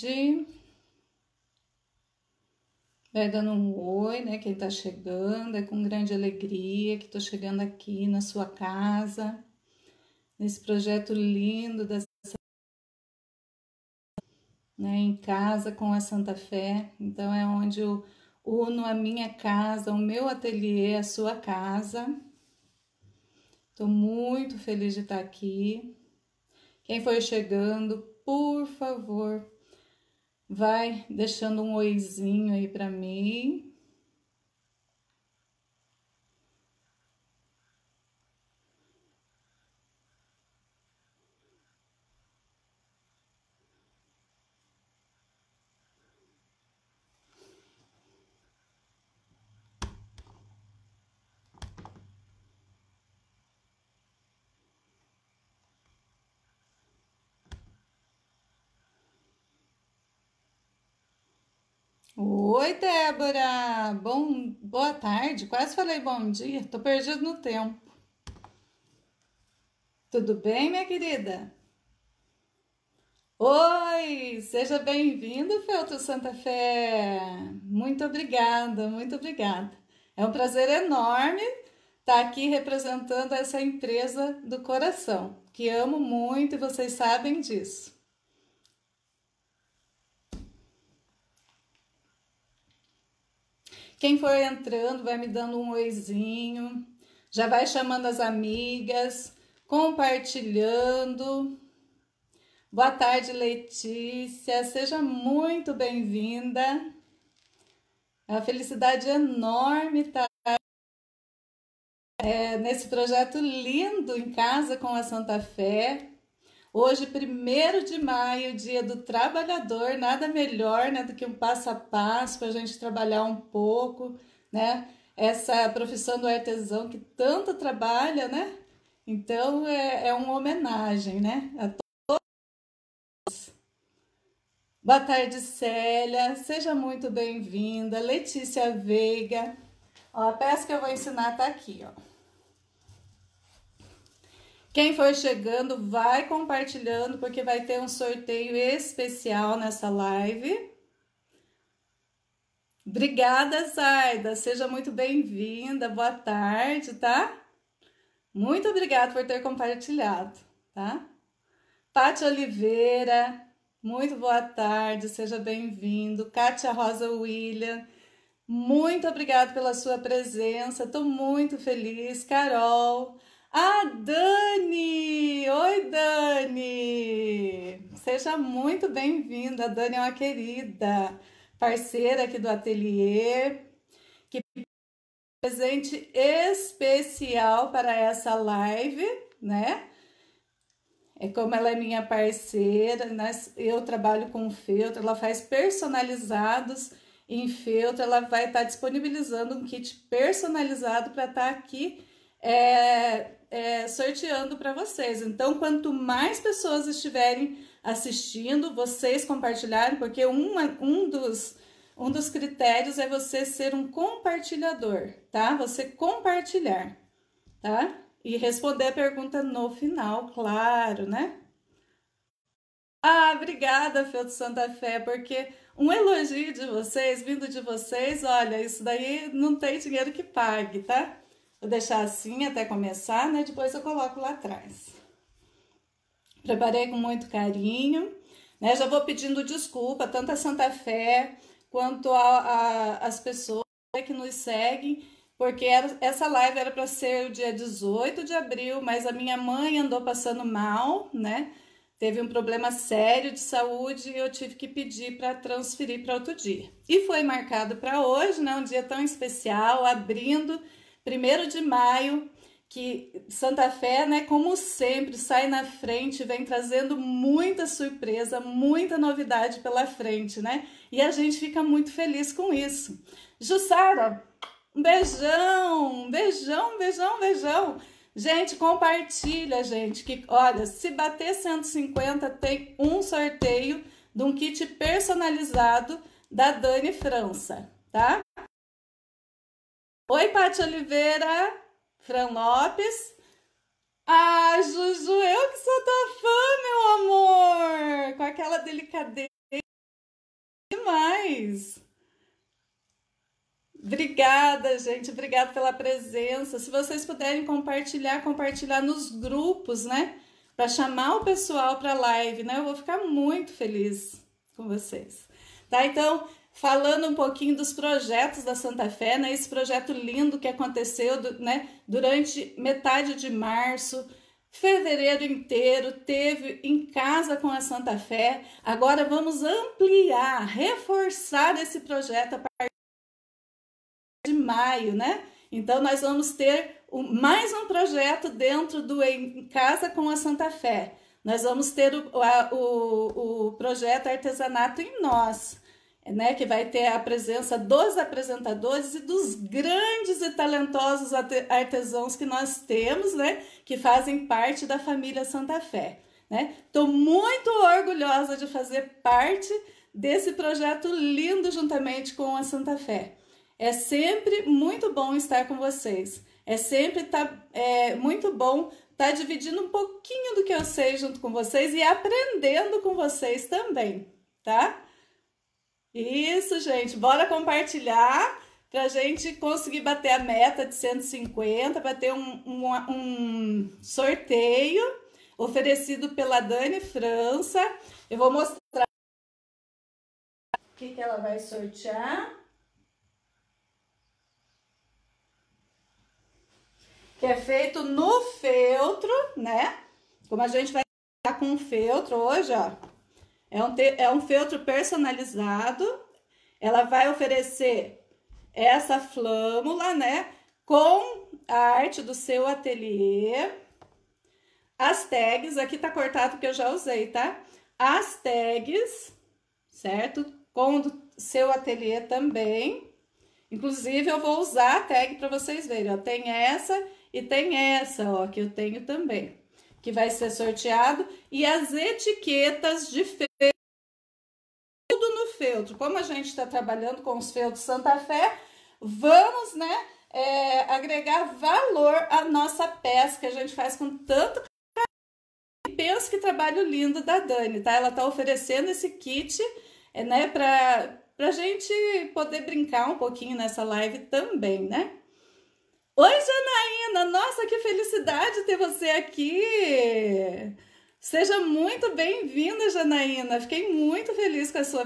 pede. Vai dando um oi, né? Quem tá chegando, é com grande alegria que tô chegando aqui na sua casa, nesse projeto lindo da né, em casa com a Santa Fé. Então é onde eu uno a minha casa, o meu ateliê, a sua casa. Estou muito feliz de estar tá aqui. Quem foi chegando, por favor, Vai deixando um oizinho aí para mim. Oi, Débora. Bom, boa tarde. Quase falei bom dia. Tô perdido no tempo. Tudo bem, minha querida? Oi, seja bem-vindo, Feltro Santa Fé. Muito obrigada, muito obrigada. É um prazer enorme estar tá aqui representando essa empresa do coração, que amo muito e vocês sabem disso. Quem for entrando vai me dando um oizinho, já vai chamando as amigas, compartilhando. Boa tarde, Letícia, seja muito bem-vinda. É uma felicidade enorme estar tá, é, nesse projeto lindo em casa com a Santa Fé. Hoje, 1 de maio, dia do trabalhador, nada melhor né, do que um passo a passo para a gente trabalhar um pouco, né? Essa profissão do artesão que tanto trabalha, né? Então é, é uma homenagem, né? A todos. Boa tarde, Célia. Seja muito bem-vinda. Letícia Veiga. Ó, a peça que eu vou ensinar tá aqui, ó. Quem for chegando, vai compartilhando, porque vai ter um sorteio especial nessa live. Obrigada, Zaida. Seja muito bem-vinda. Boa tarde, tá? Muito obrigada por ter compartilhado, tá? Pati Oliveira, muito boa tarde, seja bem-vindo. Kátia Rosa William, muito obrigada pela sua presença. Estou muito feliz. Carol, a Dani! Oi, Dani! Seja muito bem-vinda. A Dani é uma querida parceira aqui do ateliê, que presente especial para essa live, né? É como ela é minha parceira, né? eu trabalho com feltro, ela faz personalizados em feltro, ela vai estar tá disponibilizando um kit personalizado para estar tá aqui é, é, sorteando para vocês. Então, quanto mais pessoas estiverem assistindo, vocês compartilharem, porque uma, um, dos, um dos critérios é você ser um compartilhador, tá? Você compartilhar, tá? E responder a pergunta no final, claro, né? Ah, obrigada, Feu Santa Fé, porque um elogio de vocês, vindo de vocês, olha, isso daí não tem dinheiro que pague, tá? Vou deixar assim até começar, né? Depois eu coloco lá atrás. Preparei com muito carinho, né? Já vou pedindo desculpa, tanto a Santa Fé quanto a, a, as pessoas que nos seguem, porque era, essa live era para ser o dia 18 de abril, mas a minha mãe andou passando mal, né? Teve um problema sério de saúde e eu tive que pedir para transferir para outro dia. E foi marcado para hoje, né? Um dia tão especial, abrindo Primeiro de maio, que Santa Fé, né, como sempre, sai na frente, vem trazendo muita surpresa, muita novidade pela frente, né? E a gente fica muito feliz com isso. Jussara, um beijão, beijão, beijão, beijão. Gente, compartilha, gente, que olha, se bater 150 tem um sorteio de um kit personalizado da Dani França, tá? Oi, Paty Oliveira, Fran Lopes. Ah, Juju, eu que sou tua fã, meu amor! Com aquela delicadeza demais. Obrigada, gente. Obrigada pela presença. Se vocês puderem compartilhar, compartilhar nos grupos, né? Para chamar o pessoal para live, né? Eu vou ficar muito feliz com vocês. Tá? Então, falando um pouquinho dos projetos da Santa Fé, né? Esse projeto lindo que aconteceu, né? Durante metade de março, fevereiro inteiro teve em casa com a Santa Fé. Agora vamos ampliar, reforçar esse projeto a partir de maio, né? Então nós vamos ter mais um projeto dentro do em casa com a Santa Fé. Nós vamos ter o, o, o projeto artesanato em nós né, que vai ter a presença dos apresentadores e dos grandes e talentosos artesãos que nós temos, né, que fazem parte da família Santa Fé. Estou né? muito orgulhosa de fazer parte desse projeto lindo juntamente com a Santa Fé. É sempre muito bom estar com vocês. É sempre tá, é, muito bom estar tá dividindo um pouquinho do que eu sei junto com vocês e aprendendo com vocês também, tá? Isso, gente. Bora compartilhar para a gente conseguir bater a meta de 150, para ter um, um, um, sorteio oferecido pela Dani França. Eu vou mostrar o que, que ela vai sortear. Que é feito no feltro, né? Como a gente vai com feltro hoje, ó. É um, é um feltro personalizado. Ela vai oferecer essa flâmula, né? Com a arte do seu ateliê. As tags, aqui tá cortado porque eu já usei, tá? As tags, certo? Com o seu ateliê também. Inclusive, eu vou usar a tag para vocês verem, ó. Tem essa e tem essa, ó, que eu tenho também que vai ser sorteado e as etiquetas de feltro. Tudo no feltro. Como a gente está trabalhando com os feltros Santa Fé, vamos, né, é, agregar valor à nossa pesca que a gente faz com tanto pensa que trabalho lindo da Dani, tá? Ela tá oferecendo esse kit, é, né, para a gente poder brincar um pouquinho nessa live também, né? Oi, Janaína! Nossa, que felicidade ter você aqui! Seja muito bem-vinda, Janaína. Fiquei muito feliz com a sua,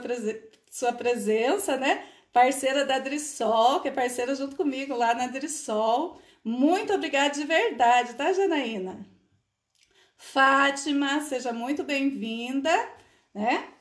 sua presença, né? Parceira da Drissol, que é parceira junto comigo lá na Drissol. Muito obrigada de verdade, tá, Janaína? Fátima, seja muito bem-vinda, né?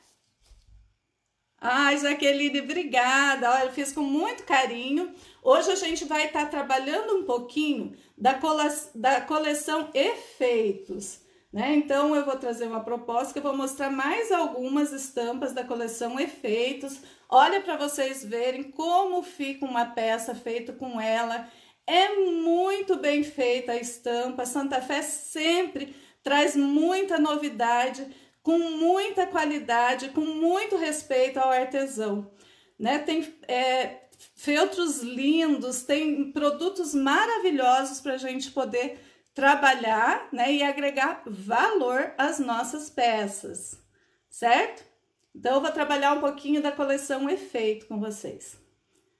Ai, Jaqueline, obrigada. Olha, eu fiz com muito carinho. Hoje a gente vai estar tá trabalhando um pouquinho da, cole... da coleção Efeitos, né? Então eu vou trazer uma proposta que eu vou mostrar mais algumas estampas da coleção Efeitos. Olha para vocês verem como fica uma peça feita com ela. É muito bem feita a estampa. Santa Fé sempre traz muita novidade com muita qualidade, com muito respeito ao artesão. Né? Tem é, feltros lindos, tem produtos maravilhosos para a gente poder trabalhar né? e agregar valor às nossas peças, certo? Então, eu vou trabalhar um pouquinho da coleção Efeito com vocês,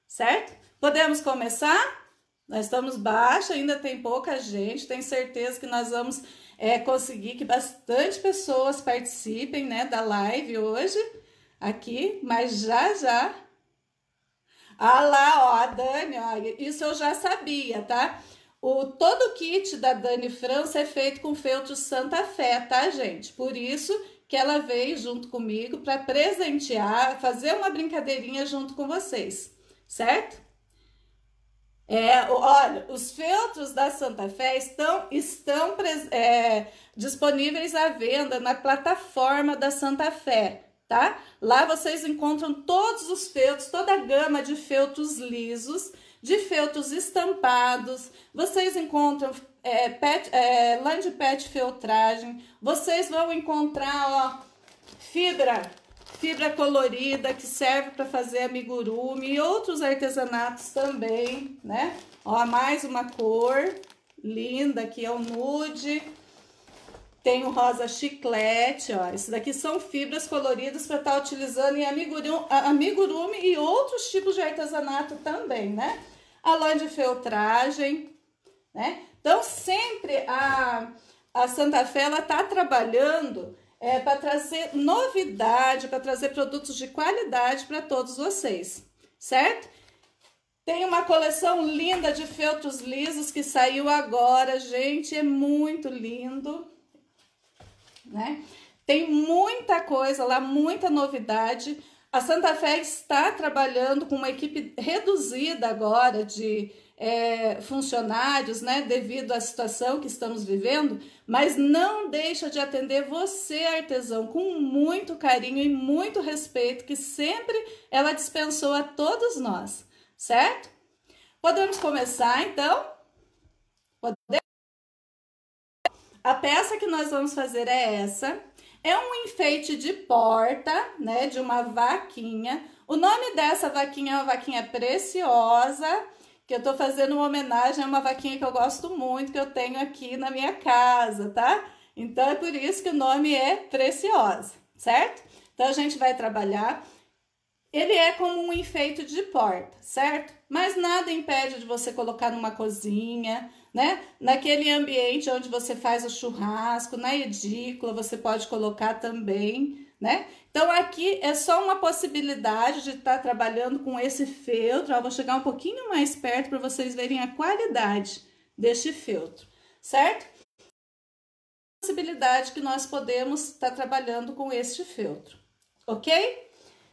certo? Podemos começar? Nós estamos baixo, ainda tem pouca gente, tenho certeza que nós vamos é conseguir que bastante pessoas participem né, da live hoje aqui, mas já já. Ah lá, ó, a Dani, ó, isso eu já sabia, tá? O todo o kit da Dani França é feito com feltro Santa Fé, tá, gente? Por isso que ela veio junto comigo para presentear, fazer uma brincadeirinha junto com vocês, certo? É, olha, os feltros da Santa Fé estão, estão é, disponíveis à venda na plataforma da Santa Fé, tá? Lá vocês encontram todos os feltros, toda a gama de feltros lisos, de feltros estampados, vocês encontram é, pet, é, land pet feltragem, vocês vão encontrar ó, fibra fibra colorida que serve para fazer amigurumi e outros artesanatos também, né? Ó, mais uma cor linda que é o nude. Tem o rosa chiclete, ó. Isso daqui são fibras coloridas para estar tá utilizando em amigurumi, amigurumi e outros tipos de artesanato também, né? A lã de feltragem, né? Então, sempre a, a Santa Fé, ela tá trabalhando é, para trazer novidade, para trazer produtos de qualidade para todos vocês, certo? Tem uma coleção linda de feltros lisos que saiu agora, gente, é muito lindo, né? Tem muita coisa lá, muita novidade. A Santa Fé está trabalhando com uma equipe reduzida agora de é, funcionários, né, devido à situação que estamos vivendo, mas não deixa de atender você, artesão, com muito carinho e muito respeito que sempre ela dispensou a todos nós, certo? Podemos começar então? Podemos? A peça que nós vamos fazer é essa. É um enfeite de porta, né, de uma vaquinha. O nome dessa vaquinha é uma vaquinha preciosa que eu tô fazendo uma homenagem a uma vaquinha que eu gosto muito, que eu tenho aqui na minha casa, tá? Então é por isso que o nome é Preciosa, certo? Então a gente vai trabalhar. Ele é como um enfeite de porta, certo? Mas nada impede de você colocar numa cozinha, né? Naquele ambiente onde você faz o churrasco, na edícula, você pode colocar também, né? Então aqui é só uma possibilidade de estar tá trabalhando com esse feltro. Eu vou chegar um pouquinho mais perto para vocês verem a qualidade deste feltro, certo? Possibilidade que nós podemos estar tá trabalhando com este feltro, ok?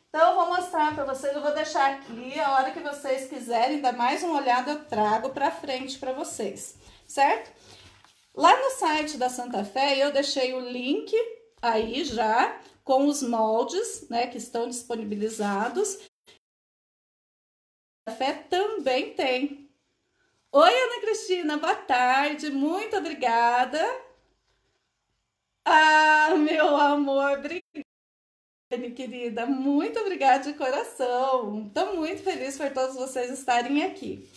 Então, eu vou mostrar para vocês, eu vou deixar aqui, a hora que vocês quiserem dar mais uma olhada, eu trago para frente para vocês, certo? Lá no site da Santa Fé, eu deixei o link aí já com os moldes, né, que estão disponibilizados. O café também tem. Oi, Ana Cristina, boa tarde, muito obrigada. Ah, meu amor, obrigada querida, muito obrigada de coração. Estou muito feliz por todos vocês estarem aqui.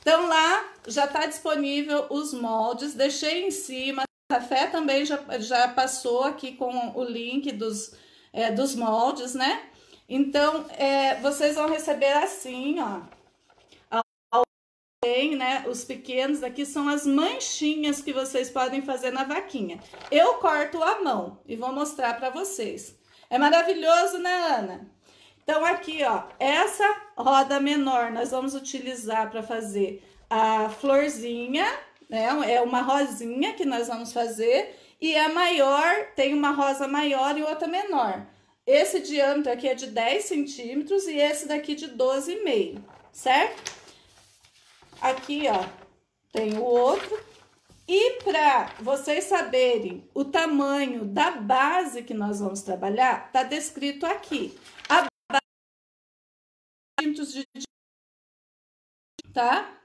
Então, lá já está disponível os moldes, deixei em cima Café também já, já passou aqui com o link dos, é, dos moldes, né? Então, é, vocês vão receber assim, ó. Tem, né, os pequenos aqui são as manchinhas que vocês podem fazer na vaquinha. Eu corto a mão e vou mostrar para vocês. É maravilhoso, né, Ana? Então, aqui, ó, essa roda menor nós vamos utilizar para fazer a florzinha né? É uma rosinha que nós vamos fazer e a é maior tem uma rosa maior e outra menor. Esse diâmetro aqui é de 10 centímetros e esse daqui de 12,5, certo? Aqui, ó, tem o outro. E para vocês saberem o tamanho da base que nós vamos trabalhar, tá descrito aqui. A base é de tá?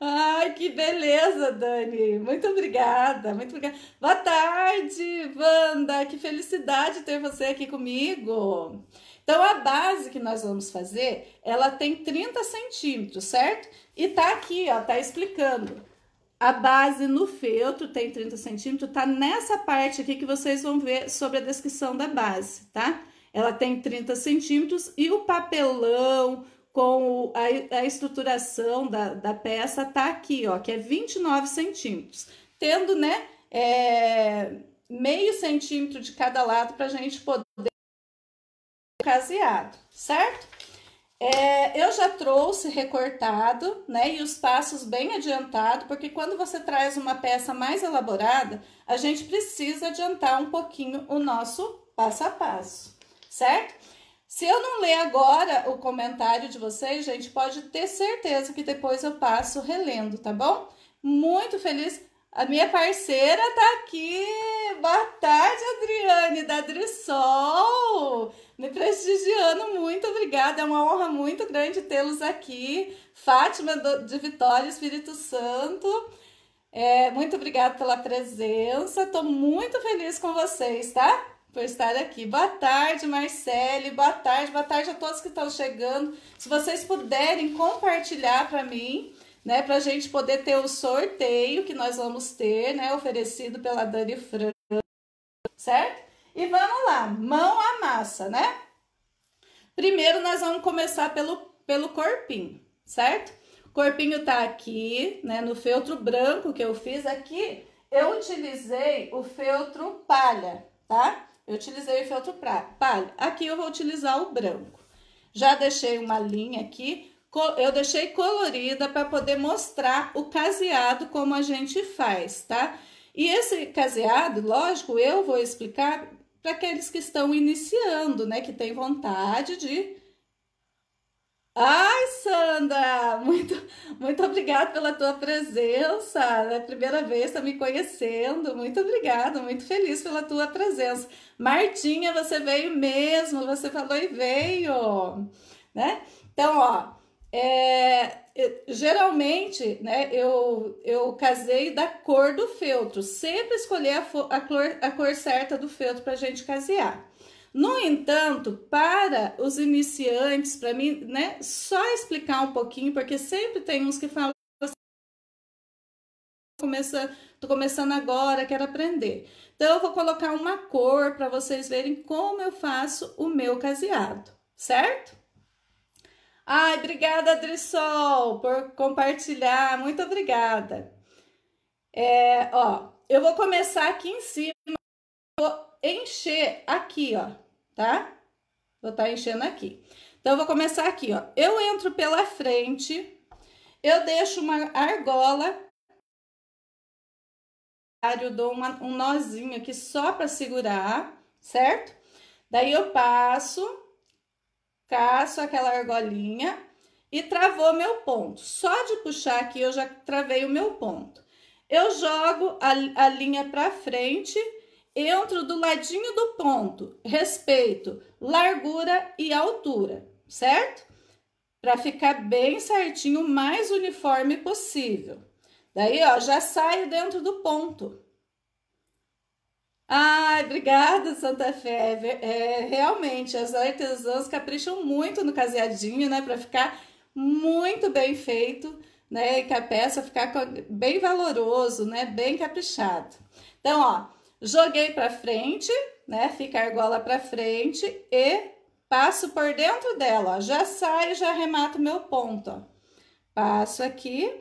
Ai, que beleza, Dani. Muito obrigada, muito obrigada. Boa tarde, Wanda. Que felicidade ter você aqui comigo. Então, a base que nós vamos fazer, ela tem 30 centímetros, certo? E tá aqui, ó, tá explicando. A base no feltro tem 30 centímetros, tá nessa parte aqui que vocês vão ver sobre a descrição da base, tá? Ela tem 30 centímetros e o papelão, com a, a estruturação da, da peça tá aqui, ó, que é 29 centímetros, tendo, né, é, meio centímetro de cada lado para a gente poder caseado, certo? É, eu já trouxe recortado, né, e os passos bem adiantado, porque quando você traz uma peça mais elaborada, a gente precisa adiantar um pouquinho o nosso passo a passo, certo? Se eu não ler agora o comentário de vocês, gente, pode ter certeza que depois eu passo relendo, tá bom? Muito feliz. A minha parceira tá aqui. Boa tarde, Adriane, da Drisol. Me prestigiando, muito obrigada. É uma honra muito grande tê-los aqui. Fátima de Vitória, Espírito Santo. É, muito obrigada pela presença. Tô muito feliz com vocês, tá? por estar aqui. Boa tarde, Marcele. Boa tarde, boa tarde a todos que estão chegando. Se vocês puderem compartilhar para mim, né, para a gente poder ter o sorteio que nós vamos ter, né, oferecido pela Dani Fran, certo? E vamos lá, mão à massa, né? Primeiro nós vamos começar pelo, pelo corpinho, certo? O corpinho tá aqui, né, no feltro branco que eu fiz aqui, eu utilizei o feltro palha, tá? Eu utilizei o feltro palha. Aqui eu vou utilizar o branco. Já deixei uma linha aqui, eu deixei colorida para poder mostrar o caseado como a gente faz, tá? E esse caseado, lógico, eu vou explicar para aqueles que estão iniciando, né? Que tem vontade de Ai, Sandra, muito, muito obrigada pela tua presença. É a primeira vez está me conhecendo. Muito obrigada, muito feliz pela tua presença. Martinha, você veio mesmo, você falou e veio, né? Então, ó, é, é geralmente, né, eu, eu casei da cor do feltro. Sempre escolher a, a, cor, a cor certa do feltro para gente casear. No entanto, para os iniciantes, para mim, né, só explicar um pouquinho, porque sempre tem uns que falam assim, começa, tô começando agora, quero aprender. Então eu vou colocar uma cor para vocês verem como eu faço o meu caseado, certo? Ai, obrigada, Adrisol por compartilhar. Muito obrigada. É, ó, eu vou começar aqui em cima. Vou encher aqui, ó, tá? Vou estar tá enchendo aqui. Então, eu vou começar aqui, ó. Eu entro pela frente, eu deixo uma argola, eu dou uma, um nozinho aqui só para segurar, certo? Daí eu passo, caço aquela argolinha e travou meu ponto. Só de puxar aqui eu já travei o meu ponto. Eu jogo a, a linha para frente entro do ladinho do ponto, respeito largura e altura, certo? Para ficar bem certinho, mais uniforme possível. Daí, ó, já saio dentro do ponto. Ai, obrigada, Santa Fé. É, é realmente, as artesãs capricham muito no caseadinho, né? Para ficar muito bem feito, né? E que a peça ficar bem valoroso, né? Bem caprichado. Então, ó, Joguei para frente, né? Fica a argola para frente e passo por dentro dela, ó. Já saio, já remato meu ponto, ó. Passo aqui.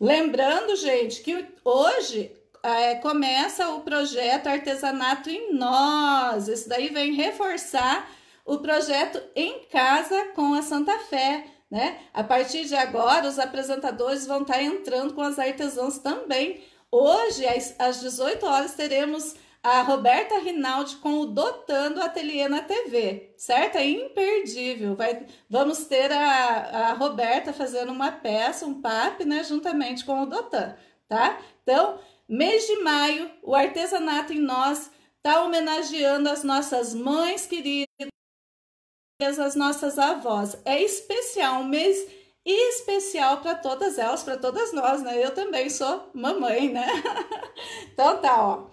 Lembrando, gente, que hoje é, começa o projeto Artesanato em Nós. Isso daí vem reforçar o projeto em casa com a Santa Fé. Né? A partir de agora, os apresentadores vão estar tá entrando com as artesãs também Hoje, às, às 18 horas, teremos a Roberta Rinaldi com o Dotando Ateliê na TV, certo? É imperdível. Vai, vamos ter a, a Roberta fazendo uma peça, um PAP, né? Juntamente com o Dotan, tá? Então, mês de maio, o artesanato em nós está homenageando as nossas mães queridas, as nossas avós. É especial, um mês especial para todas elas, para todas nós, né? Eu também sou mamãe, né? então tá, ó.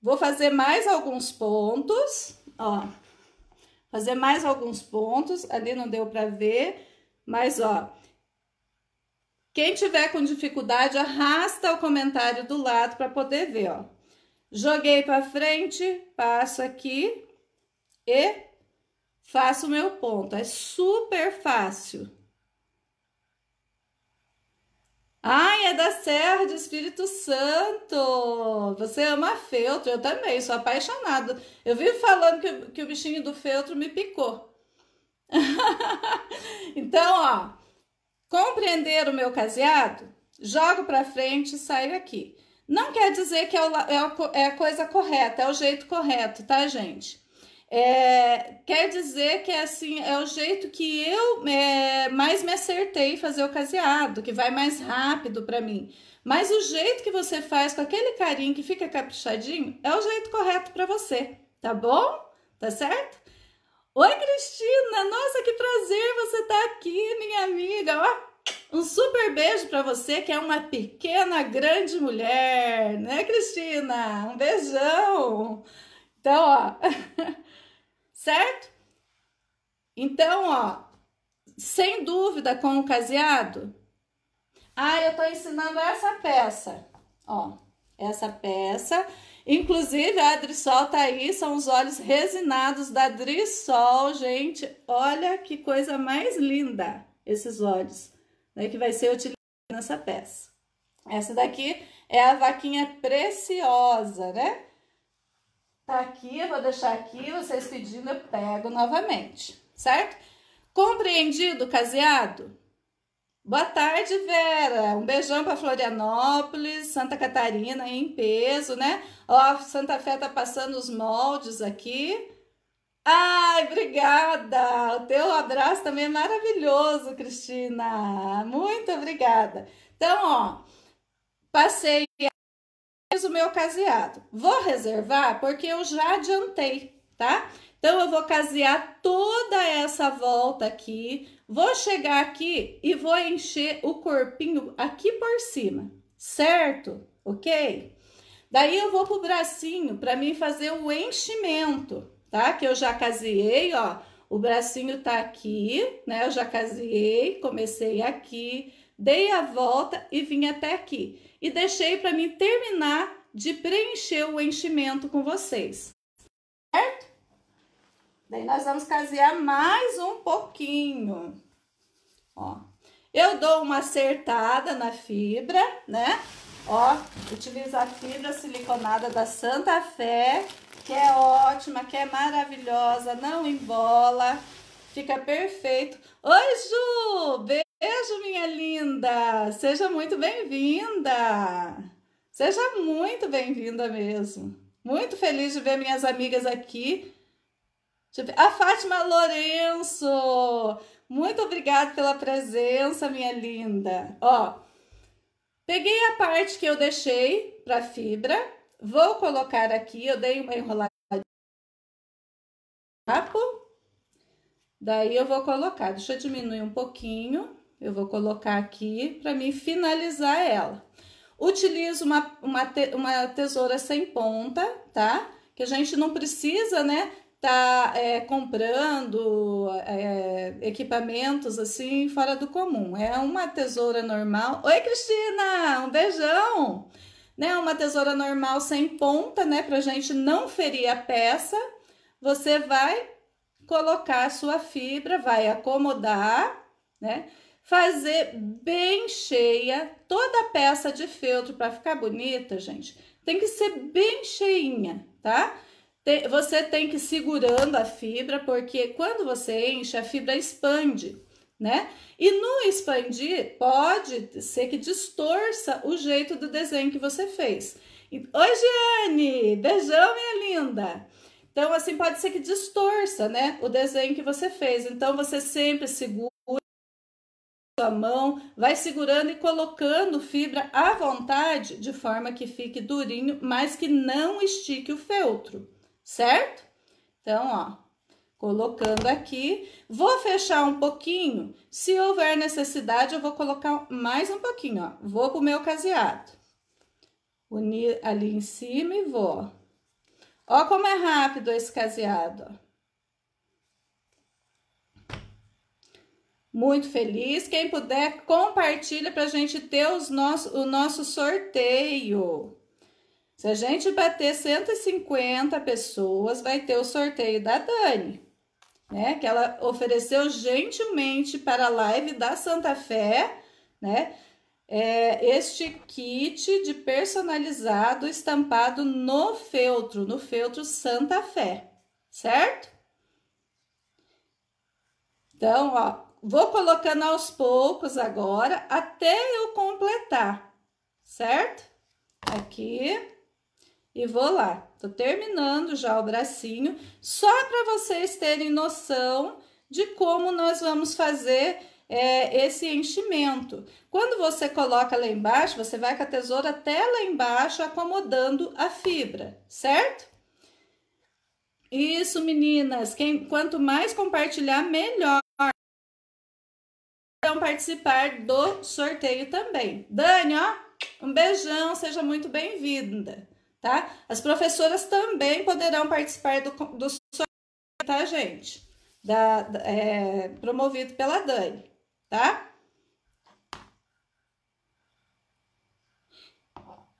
Vou fazer mais alguns pontos, ó. Fazer mais alguns pontos, ali não deu para ver, mas ó. Quem tiver com dificuldade, arrasta o comentário do lado para poder ver, ó. Joguei para frente, passo aqui e faço o meu ponto. É super fácil. Ai, é da Serra do Espírito Santo. Você ama feltro. Eu também, sou apaixonada. Eu vivo falando que, que o bichinho do feltro me picou. então, ó, compreender o meu caseado, jogo para frente e saio aqui. Não quer dizer que é, o, é, é, a coisa correta, é o jeito correto, tá, gente? É, quer dizer que é assim é o jeito que eu é, mais me acertei fazer o caseado, que vai mais rápido para mim. Mas o jeito que você faz com aquele carinho que fica caprichadinho é o jeito correto para você, tá bom? Tá certo? Oi, Cristina! Nossa, que prazer você tá aqui, minha amiga! Ó, um super beijo para você que é uma pequena, grande mulher, né, Cristina? Um beijão! Então, ó. certo? Então, ó, sem dúvida com o caseado. Ah, eu tô ensinando essa peça, ó, essa peça. Inclusive, a Drisol tá aí, são os olhos resinados da Drisol, gente. Olha que coisa mais linda esses olhos, né, que vai ser utilizado nessa peça. Essa daqui é a vaquinha preciosa, né? Tá aqui, eu vou deixar aqui, vocês pedindo, eu pego novamente, certo? Compreendido, caseado? Boa tarde, Vera. Um beijão para Florianópolis, Santa Catarina em peso, né? Ó, Santa Fé tá passando os moldes aqui. Ai, obrigada! O teu abraço também é maravilhoso, Cristina. Muito obrigada. Então, ó, passei mas o meu caseado, vou reservar porque eu já adiantei, tá? Então, eu vou casear toda essa volta aqui, vou chegar aqui e vou encher o corpinho aqui por cima, certo? Ok? Daí, eu vou pro bracinho para mim fazer o enchimento, tá? Que eu já caseei, ó, o bracinho tá aqui, né? Eu já caseei, comecei aqui, dei a volta e vim até aqui e deixei para mim terminar de preencher o enchimento com vocês. Certo? Daí nós vamos casear mais um pouquinho. Ó, eu dou uma acertada na fibra, né? Ó, utilizo a fibra siliconada da Santa Fé, que é ótima, que é maravilhosa, não embola, fica perfeito. Oi, Ju! Beijo! Beijo, minha linda! Seja muito bem-vinda! Seja muito bem-vinda mesmo. Muito feliz de ver minhas amigas aqui. A Fátima Lourenço! Muito obrigada pela presença, minha linda. Ó, peguei a parte que eu deixei para fibra, vou colocar aqui, eu dei uma enrolada Daí eu vou colocar, deixa eu diminuir um pouquinho. Eu vou colocar aqui para mim finalizar ela. Utilizo uma, uma, te, uma tesoura sem ponta, tá? Que a gente não precisa, né? Tá é, comprando é, equipamentos assim fora do comum. É uma tesoura normal. Oi, Cristina! Um beijão! Né? Uma tesoura normal sem ponta, né? Pra gente não ferir a peça. Você vai colocar a sua fibra, vai acomodar, né? fazer bem cheia toda a peça de feltro para ficar bonita, gente. Tem que ser bem cheinha, tá? você tem que ir segurando a fibra, porque quando você enche, a fibra expande, né? E no expandir, pode ser que distorça o jeito do desenho que você fez. Oi, Giane! Beijão, minha linda! Então, assim, pode ser que distorça, né, o desenho que você fez. Então, você sempre segura sua mão, vai segurando e colocando fibra à vontade, de forma que fique durinho, mas que não estique o feltro, certo? Então, ó, colocando aqui, vou fechar um pouquinho, se houver necessidade eu vou colocar mais um pouquinho, ó, vou pro meu caseado. Unir ali em cima e vou, ó. Ó como é rápido esse caseado, ó. muito feliz. Quem puder, compartilha para a gente ter os nosso, o nosso sorteio. Se a gente bater 150 pessoas, vai ter o sorteio da Dani, né? Que ela ofereceu gentilmente para a live da Santa Fé, né? É, este kit de personalizado estampado no feltro, no feltro Santa Fé, certo? Então, ó, vou colocando aos poucos agora até eu completar, certo? Aqui e vou lá. Tô terminando já o bracinho, só para vocês terem noção de como nós vamos fazer é, esse enchimento. Quando você coloca lá embaixo, você vai com a tesoura até lá embaixo, acomodando a fibra, certo? Isso, meninas. Quem, quanto mais compartilhar, melhor poderão participar do sorteio também. Dani, ó, um beijão, seja muito bem-vinda, tá? As professoras também poderão participar do, do sorteio, tá, gente? Da, é, promovido pela Dani, tá?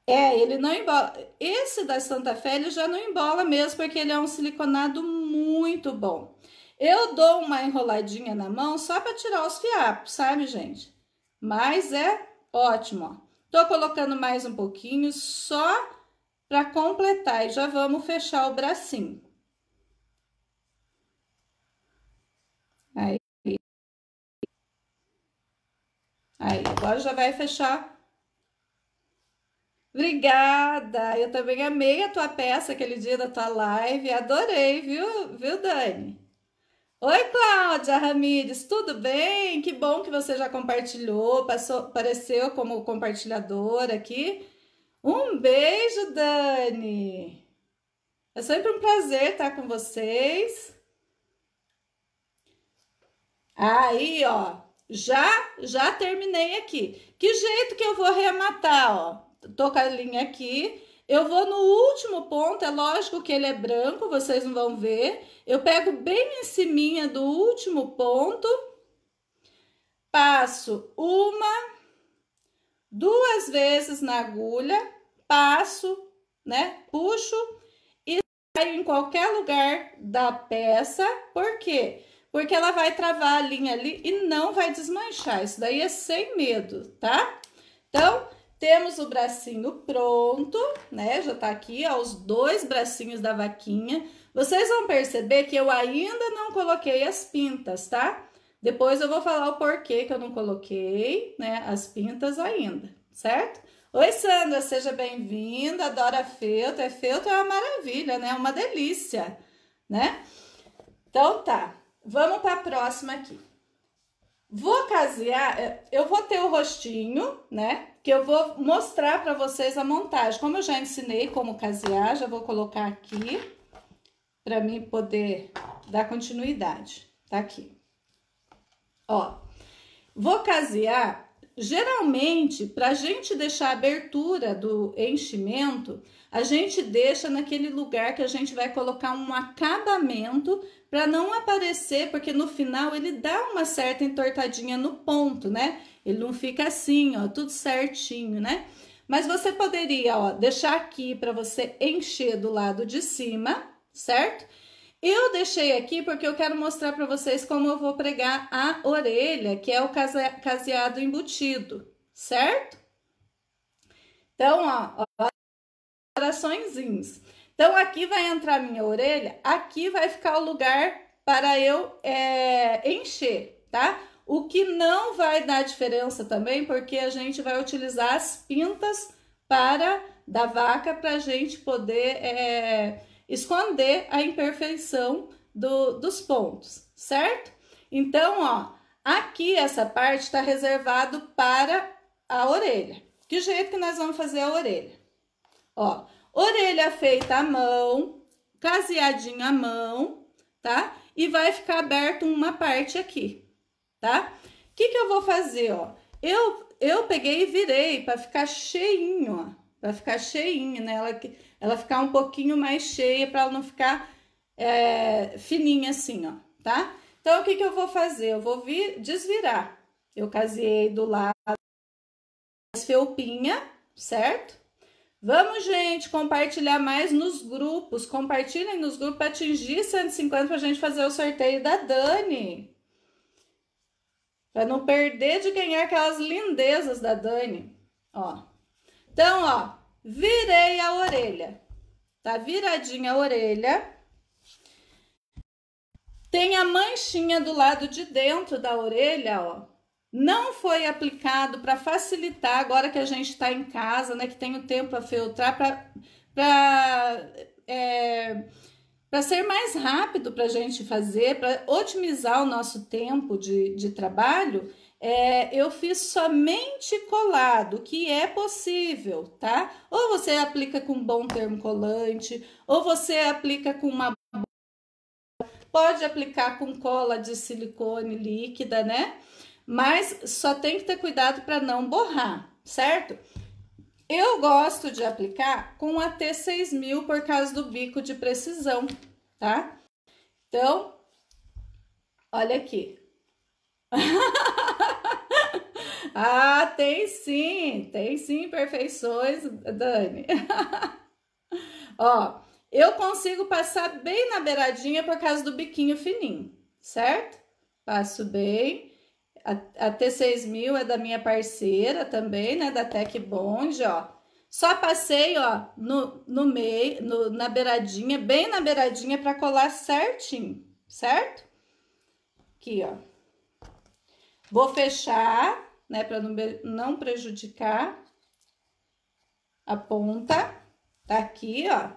É, ele não embola. Esse da Santa Fé ele já não embola mesmo, porque ele é um siliconado muito bom. Eu dou uma enroladinha na mão só para tirar os fiapos, sabe, gente? Mas é ótimo, ó. Tô colocando mais um pouquinho só para completar e já vamos fechar o bracinho. Aí. Aí, agora já vai fechar. Obrigada! Eu também amei a tua peça aquele dia da tua live. Adorei, viu, viu Dani? Oi, Cláudia Ramires, tudo bem? Que bom que você já compartilhou, passou, apareceu como compartilhadora aqui. Um beijo, Dani! É sempre um prazer estar com vocês. Aí, ó, já já terminei aqui. Que jeito que eu vou rematar, ó? Tô com a linha aqui eu vou no último ponto, é lógico que ele é branco, vocês não vão ver. Eu pego bem em cima do último ponto, passo uma, duas vezes na agulha, passo, né, puxo e saio em qualquer lugar da peça. Por quê? Porque ela vai travar a linha ali e não vai desmanchar. Isso daí é sem medo, tá? Então... Temos o bracinho pronto, né? Já tá aqui, ó, os dois bracinhos da vaquinha. Vocês vão perceber que eu ainda não coloquei as pintas, tá? Depois eu vou falar o porquê que eu não coloquei, né, as pintas ainda, certo? Oi, Sandra, seja bem-vinda, adora feltro, é feltro é uma maravilha, né, é uma delícia, né? Então tá, vamos para a próxima aqui. Vou casear, é, eu vou ter o rostinho, né? Que eu vou mostrar para vocês a montagem. Como eu já ensinei como casear, já vou colocar aqui para mim poder dar continuidade. Tá aqui. Ó. Vou casear, geralmente, para gente deixar a abertura do enchimento, a gente deixa naquele lugar que a gente vai colocar um acabamento para não aparecer, porque no final ele dá uma certa entortadinha no ponto, né? Ele não fica assim, ó, tudo certinho, né? Mas você poderia, ó, deixar aqui para você encher do lado de cima, certo? Eu deixei aqui porque eu quero mostrar para vocês como eu vou pregar a orelha, que é o caseado embutido, certo? Então, ó, ó coraçõezinhos. Então aqui vai entrar minha orelha, aqui vai ficar o lugar para eu é, encher, tá? O que não vai dar diferença também, porque a gente vai utilizar as pintas para da vaca para a gente poder é, esconder a imperfeição do, dos pontos, certo? Então, ó, aqui essa parte está reservado para a orelha. Que jeito que nós vamos fazer a orelha? Ó, orelha feita à mão, caseadinha à mão, tá? E vai ficar aberto uma parte aqui, tá? O que que eu vou fazer, ó? Eu, eu peguei e virei para ficar cheinho, ó. Pra ficar cheinho, né? Ela, ela ficar um pouquinho mais cheia para ela não ficar é, fininha assim, ó, tá? Então, o que que eu vou fazer? Eu vou vir, desvirar. Eu caseei do lado as felpinha, certo? Vamos, gente, compartilhar mais nos grupos. Compartilhem nos grupos para atingir 150 para a gente fazer o sorteio da Dani. Para não perder de ganhar aquelas lindezas da Dani. Ó. Então, ó, virei a orelha. Tá viradinha a orelha. Tem a manchinha do lado de dentro da orelha, ó não foi aplicado para facilitar agora que a gente está em casa, né, que tem o tempo a filtrar, para é, ser mais rápido para a gente fazer, para otimizar o nosso tempo de, de trabalho, é, eu fiz somente colado, que é possível, tá? Ou você aplica com bom termocolante, ou você aplica com uma pode aplicar com cola de silicone líquida, né? mas só tem que ter cuidado para não borrar, certo? Eu gosto de aplicar com a T6000 por causa do bico de precisão, tá? Então, olha aqui. ah, tem sim, tem sim perfeições, Dani. Ó, eu consigo passar bem na beiradinha por causa do biquinho fininho, certo? Passo bem. A, T6000 é da minha parceira também, né? Da Tech Bond, ó. Só passei, ó, no, no meio, no, na beiradinha, bem na beiradinha para colar certinho, certo? Aqui, ó. Vou fechar, né, para não, não prejudicar a ponta. Tá aqui, ó.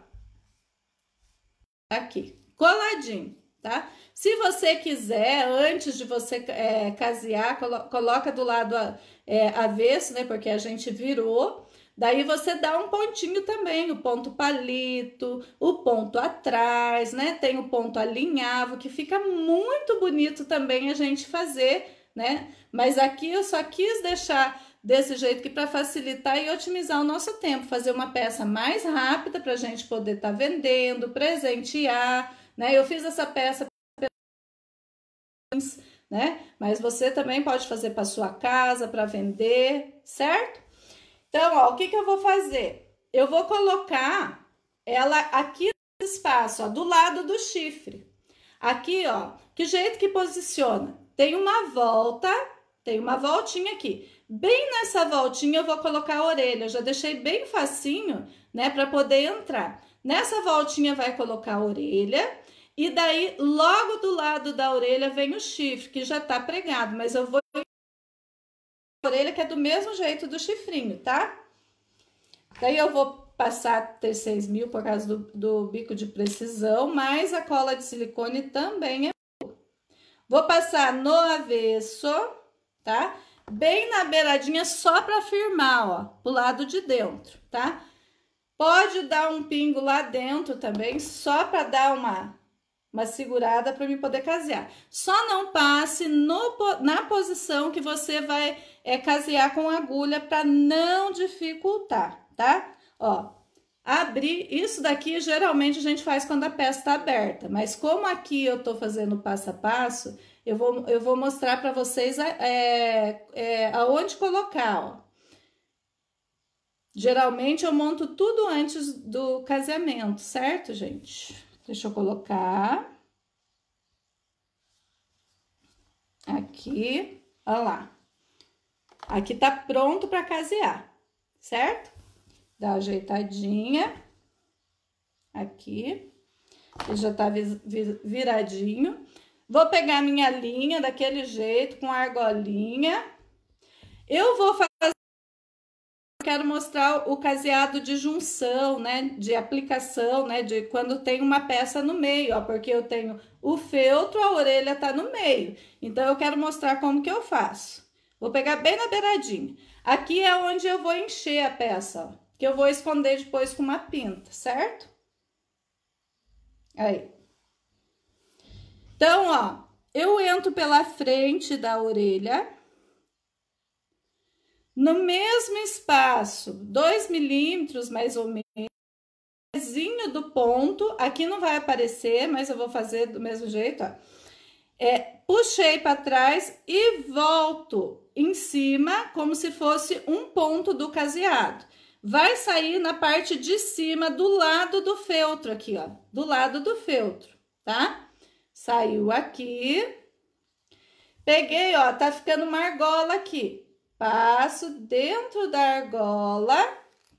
Tá aqui, coladinho tá? Se você quiser, antes de você é, casear, colo coloca do lado a, é, avesso, né? Porque a gente virou. Daí você dá um pontinho também, o ponto palito, o ponto atrás, né? Tem o ponto alinhavo, que fica muito bonito também a gente fazer, né? Mas aqui eu só quis deixar desse jeito que para facilitar e otimizar o nosso tempo, fazer uma peça mais rápida para a gente poder estar tá vendendo, presentear, né? Eu fiz essa peça né? Mas você também pode fazer para sua casa, para vender, certo? Então, ó, o que que eu vou fazer? Eu vou colocar ela aqui no espaço, ó, do lado do chifre. Aqui, ó, que jeito que posiciona? Tem uma volta, tem uma voltinha aqui. Bem nessa voltinha eu vou colocar a orelha. Eu já deixei bem facinho, né, para poder entrar. Nessa voltinha vai colocar a orelha e daí, logo do lado da orelha, vem o chifre, que já tá pregado, mas eu vou. A orelha que é do mesmo jeito do chifrinho, tá? Daí eu vou passar 36 mil por causa do, do bico de precisão, mas a cola de silicone também é boa. Vou passar no avesso, tá? Bem na beiradinha, só pra firmar, ó, pro lado de dentro, tá? Pode dar um pingo lá dentro também, só pra dar uma uma segurada para me poder casear. Só não passe no, na posição que você vai é, casear com agulha para não dificultar, tá? Ó, abrir, isso daqui geralmente a gente faz quando a peça está aberta, mas como aqui eu tô fazendo passo a passo, eu vou, eu vou mostrar para vocês a, é, é, aonde colocar, ó. Geralmente eu monto tudo antes do caseamento, certo, gente? Deixa eu colocar. Aqui, olha lá. Aqui tá pronto para casear, certo? Dá uma ajeitadinha. Aqui. Ele já tá viradinho. Vou pegar minha linha daquele jeito, com argolinha. Eu vou fazer quero mostrar o caseado de junção, né? De aplicação, né? De quando tem uma peça no meio, ó, porque eu tenho o feltro, a orelha tá no meio. Então, eu quero mostrar como que eu faço. Vou pegar bem na beiradinha. Aqui é onde eu vou encher a peça, ó, que eu vou esconder depois com uma pinta, certo? Aí. Então, ó, eu entro pela frente da orelha no mesmo espaço, 2 milímetros mais ou menos, do ponto, aqui não vai aparecer, mas eu vou fazer do mesmo jeito, ó. É, puxei para trás e volto em cima, como se fosse um ponto do caseado. Vai sair na parte de cima, do lado do feltro aqui, ó, do lado do feltro, tá? Saiu aqui. Peguei, ó, tá ficando uma argola aqui passo dentro da argola,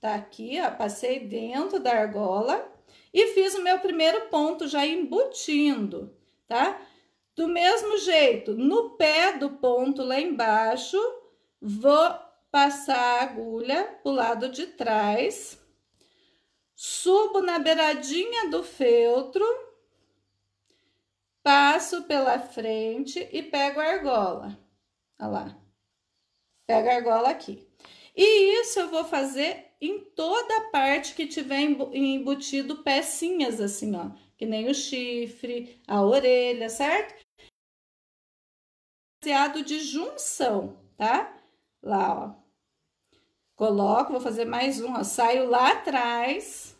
tá aqui, ó, passei dentro da argola e fiz o meu primeiro ponto já embutindo, tá? Do mesmo jeito, no pé do ponto lá embaixo, vou passar a agulha pro lado de trás, subo na beiradinha do feltro, passo pela frente e pego a argola. ó lá. Pega é a argola aqui. E isso eu vou fazer em toda a parte que tiver embutido pecinhas assim, ó. Que nem o chifre, a orelha, certo? Baseado de junção, tá? Lá, ó. Coloco, vou fazer mais um, ó. Saio lá atrás,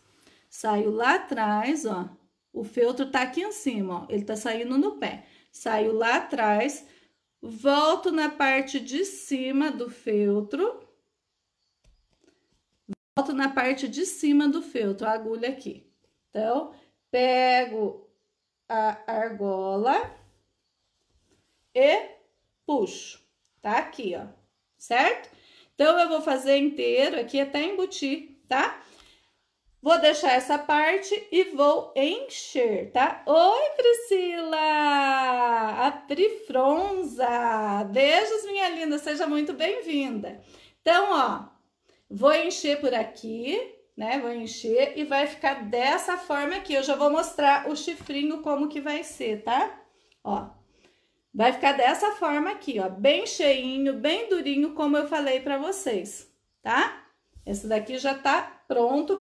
saio lá atrás, ó. O feltro tá aqui em cima, ó. Ele tá saindo no pé. Saio lá atrás volto na parte de cima do feltro, volto na parte de cima do feltro, a agulha aqui. Então, pego a argola e puxo, tá aqui, ó, certo? Então, eu vou fazer inteiro aqui até embutir, tá? Vou deixar essa parte e vou encher, tá? Oi, Priscila! A Pri Fronza! Beijos, minha linda! Seja muito bem-vinda! Então, ó, vou encher por aqui, né? Vou encher e vai ficar dessa forma aqui. Eu já vou mostrar o chifrinho como que vai ser, tá? Ó, vai ficar dessa forma aqui, ó. Bem cheinho, bem durinho, como eu falei pra vocês, tá? Esse daqui já tá pronto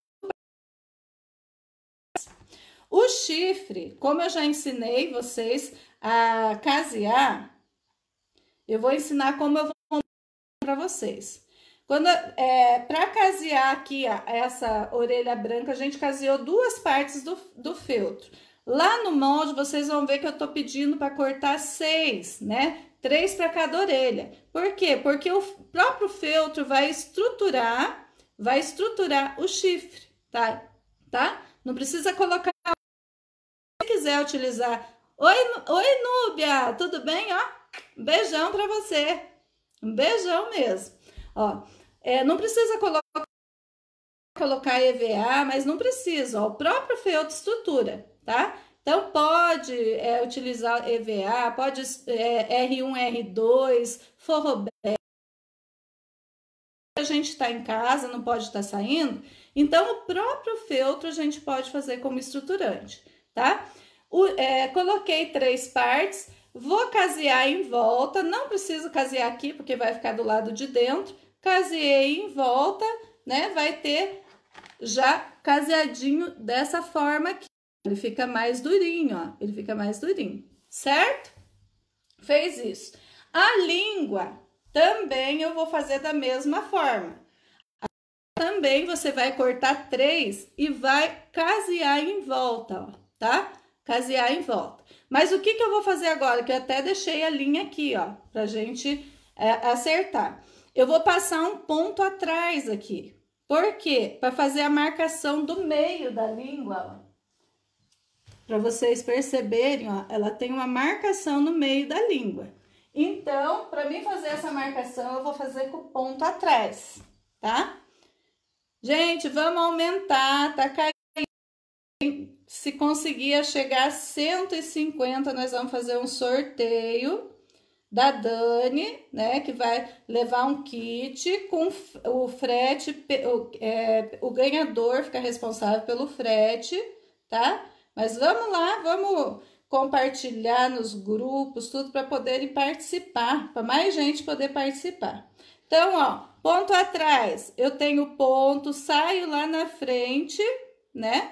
o chifre, como eu já ensinei vocês a casear, eu vou ensinar como eu vou para vocês. Quando é, para casear aqui ó, essa orelha branca, a gente caseou duas partes do, do feltro. Lá no molde, vocês vão ver que eu tô pedindo para cortar seis, né? Três para cada orelha. Por quê? Porque o próprio feltro vai estruturar, vai estruturar o chifre, tá? Tá? Não precisa colocar quiser utilizar. Oi, oi Núbia, tudo bem? Ó, beijão para você. Um beijão mesmo. Ó, é, não precisa colocar colocar EVA, mas não precisa, ó, o próprio feltro estrutura, tá? Então, pode é, utilizar EVA, pode é, R1, R2, forro. A gente está em casa, não pode estar tá saindo. Então, o próprio feltro a gente pode fazer como estruturante tá? O, é, coloquei três partes, vou casear em volta, não preciso casear aqui porque vai ficar do lado de dentro. Caseei em volta, né? Vai ter já caseadinho dessa forma aqui. Ele fica mais durinho, ó. Ele fica mais durinho, certo? Fez isso. A língua também eu vou fazer da mesma forma. Também você vai cortar três e vai casear em volta, ó tá? Casear em volta. Mas o que, que eu vou fazer agora? Que eu até deixei a linha aqui, ó, pra gente é, acertar. Eu vou passar um ponto atrás aqui. Por quê? Para fazer a marcação do meio da língua, ó. Para vocês perceberem, ó, ela tem uma marcação no meio da língua. Então, para mim fazer essa marcação, eu vou fazer com o ponto atrás, tá? Gente, vamos aumentar, tá caindo se conseguir chegar a 150, nós vamos fazer um sorteio da Dani, né? Que vai levar um kit com o frete, o, é, o ganhador fica responsável pelo frete, tá? Mas vamos lá, vamos compartilhar nos grupos, tudo para poderem participar, para mais gente poder participar. Então, ó, ponto atrás, eu tenho ponto, saio lá na frente, né?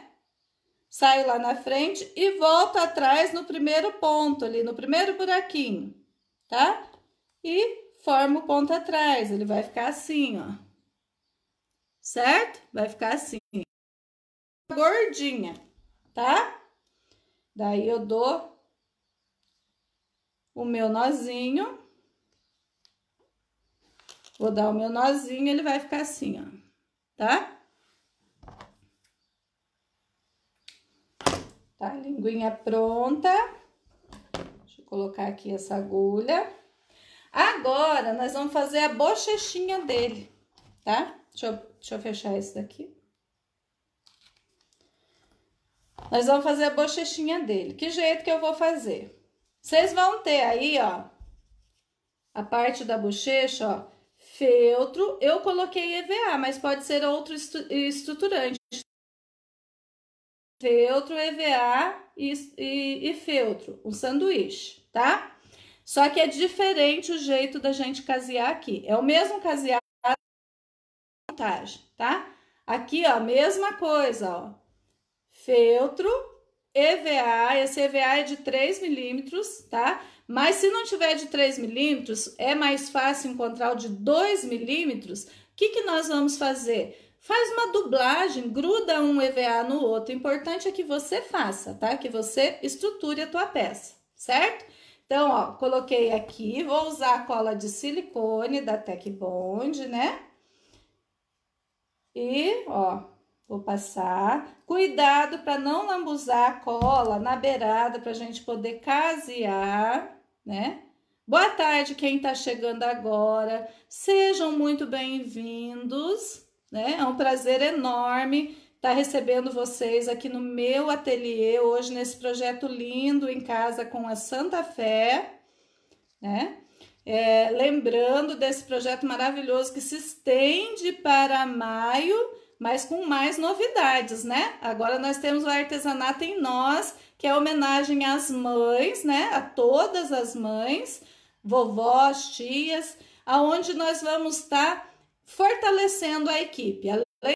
saio lá na frente e volto atrás no primeiro ponto ali, no primeiro buraquinho, tá? E formo o ponto atrás, ele vai ficar assim, ó. Certo? Vai ficar assim. Gordinha, tá? Daí eu dou o meu nozinho. Vou dar o meu nozinho, ele vai ficar assim, ó, tá? tá? Linguinha pronta. Deixa eu colocar aqui essa agulha. Agora, nós vamos fazer a bochechinha dele, tá? Deixa eu, deixa eu fechar esse daqui. Nós vamos fazer a bochechinha dele. Que jeito que eu vou fazer? Vocês vão ter aí, ó, a parte da bochecha, ó, feltro. Eu coloquei EVA, mas pode ser outro estruturante, feltro, EVA e, e, e feltro, um sanduíche, tá? Só que é diferente o jeito da gente casear aqui. É o mesmo casear montagem, tá? Aqui, ó, mesma coisa, ó. Feltro, EVA, esse EVA é de 3 milímetros, tá? Mas se não tiver de 3 milímetros, é mais fácil encontrar o de 2 milímetros. O que, que nós vamos fazer? Faz uma dublagem, gruda um EVA no outro. O importante é que você faça, tá? Que você estruture a tua peça, certo? Então, ó, coloquei aqui, vou usar a cola de silicone da Tec Bond, né? E, ó, vou passar. Cuidado para não lambuzar a cola na beirada para a gente poder casear, né? Boa tarde quem tá chegando agora. Sejam muito bem-vindos né? É um prazer enorme estar tá recebendo vocês aqui no meu ateliê hoje nesse projeto lindo em casa com a Santa Fé, né? É, lembrando desse projeto maravilhoso que se estende para maio, mas com mais novidades, né? Agora nós temos o artesanato em nós, que é homenagem às mães, né? A todas as mães, vovós, tias, aonde nós vamos estar tá fortalecendo a equipe. Além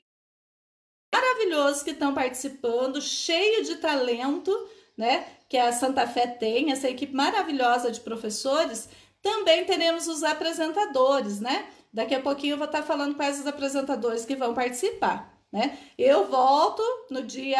maravilhosos que estão participando, cheio de talento, né? Que a Santa Fé tem, essa equipe maravilhosa de professores. Também teremos os apresentadores, né? Daqui a pouquinho eu vou estar falando quais os apresentadores que vão participar. Né? Eu volto no dia.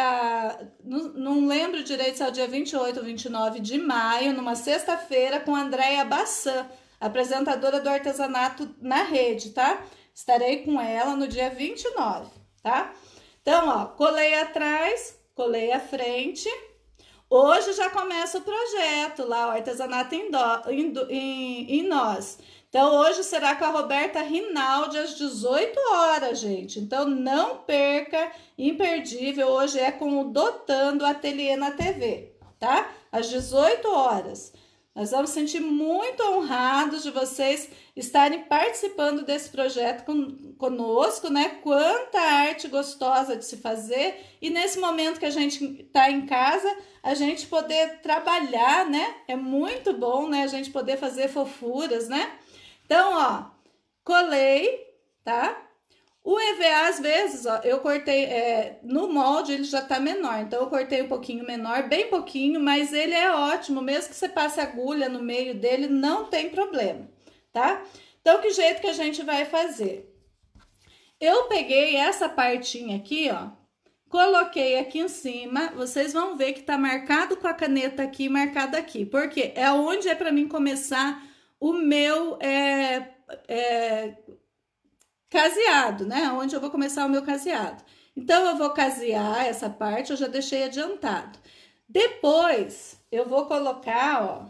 Não, não lembro direito se é o dia 28 ou 29 de maio, numa sexta-feira, com a Andréia Bassan, apresentadora do artesanato na rede, tá? Estarei com ela no dia 29, tá? Então, ó, colei atrás, colei à frente. Hoje já começa o projeto lá, o artesanato em, em, em, em nós. Então, hoje será com a Roberta Rinaldi às 18 horas, gente. Então, não perca, imperdível. Hoje é com o Dotando Ateliê na TV, tá? Às 18 horas. Nós vamos sentir muito honrados de vocês estarem participando desse projeto com conosco, né? Quanta arte gostosa de se fazer e nesse momento que a gente está em casa, a gente poder trabalhar, né? É muito bom, né? A gente poder fazer fofuras, né? Então, ó, colei, tá? O EVA, às vezes, ó, eu cortei é, no molde, ele já tá menor, então eu cortei um pouquinho menor, bem pouquinho, mas ele é ótimo, mesmo que você passe agulha no meio dele, não tem problema, tá? Então, que jeito que a gente vai fazer? Eu peguei essa partinha aqui, ó, Coloquei aqui em cima, vocês vão ver que tá marcado com a caneta aqui, marcado aqui, porque é onde é para mim começar o meu é, é, caseado, né? Onde eu vou começar o meu caseado. Então, eu vou casear essa parte, eu já deixei adiantado. Depois, eu vou colocar, ó,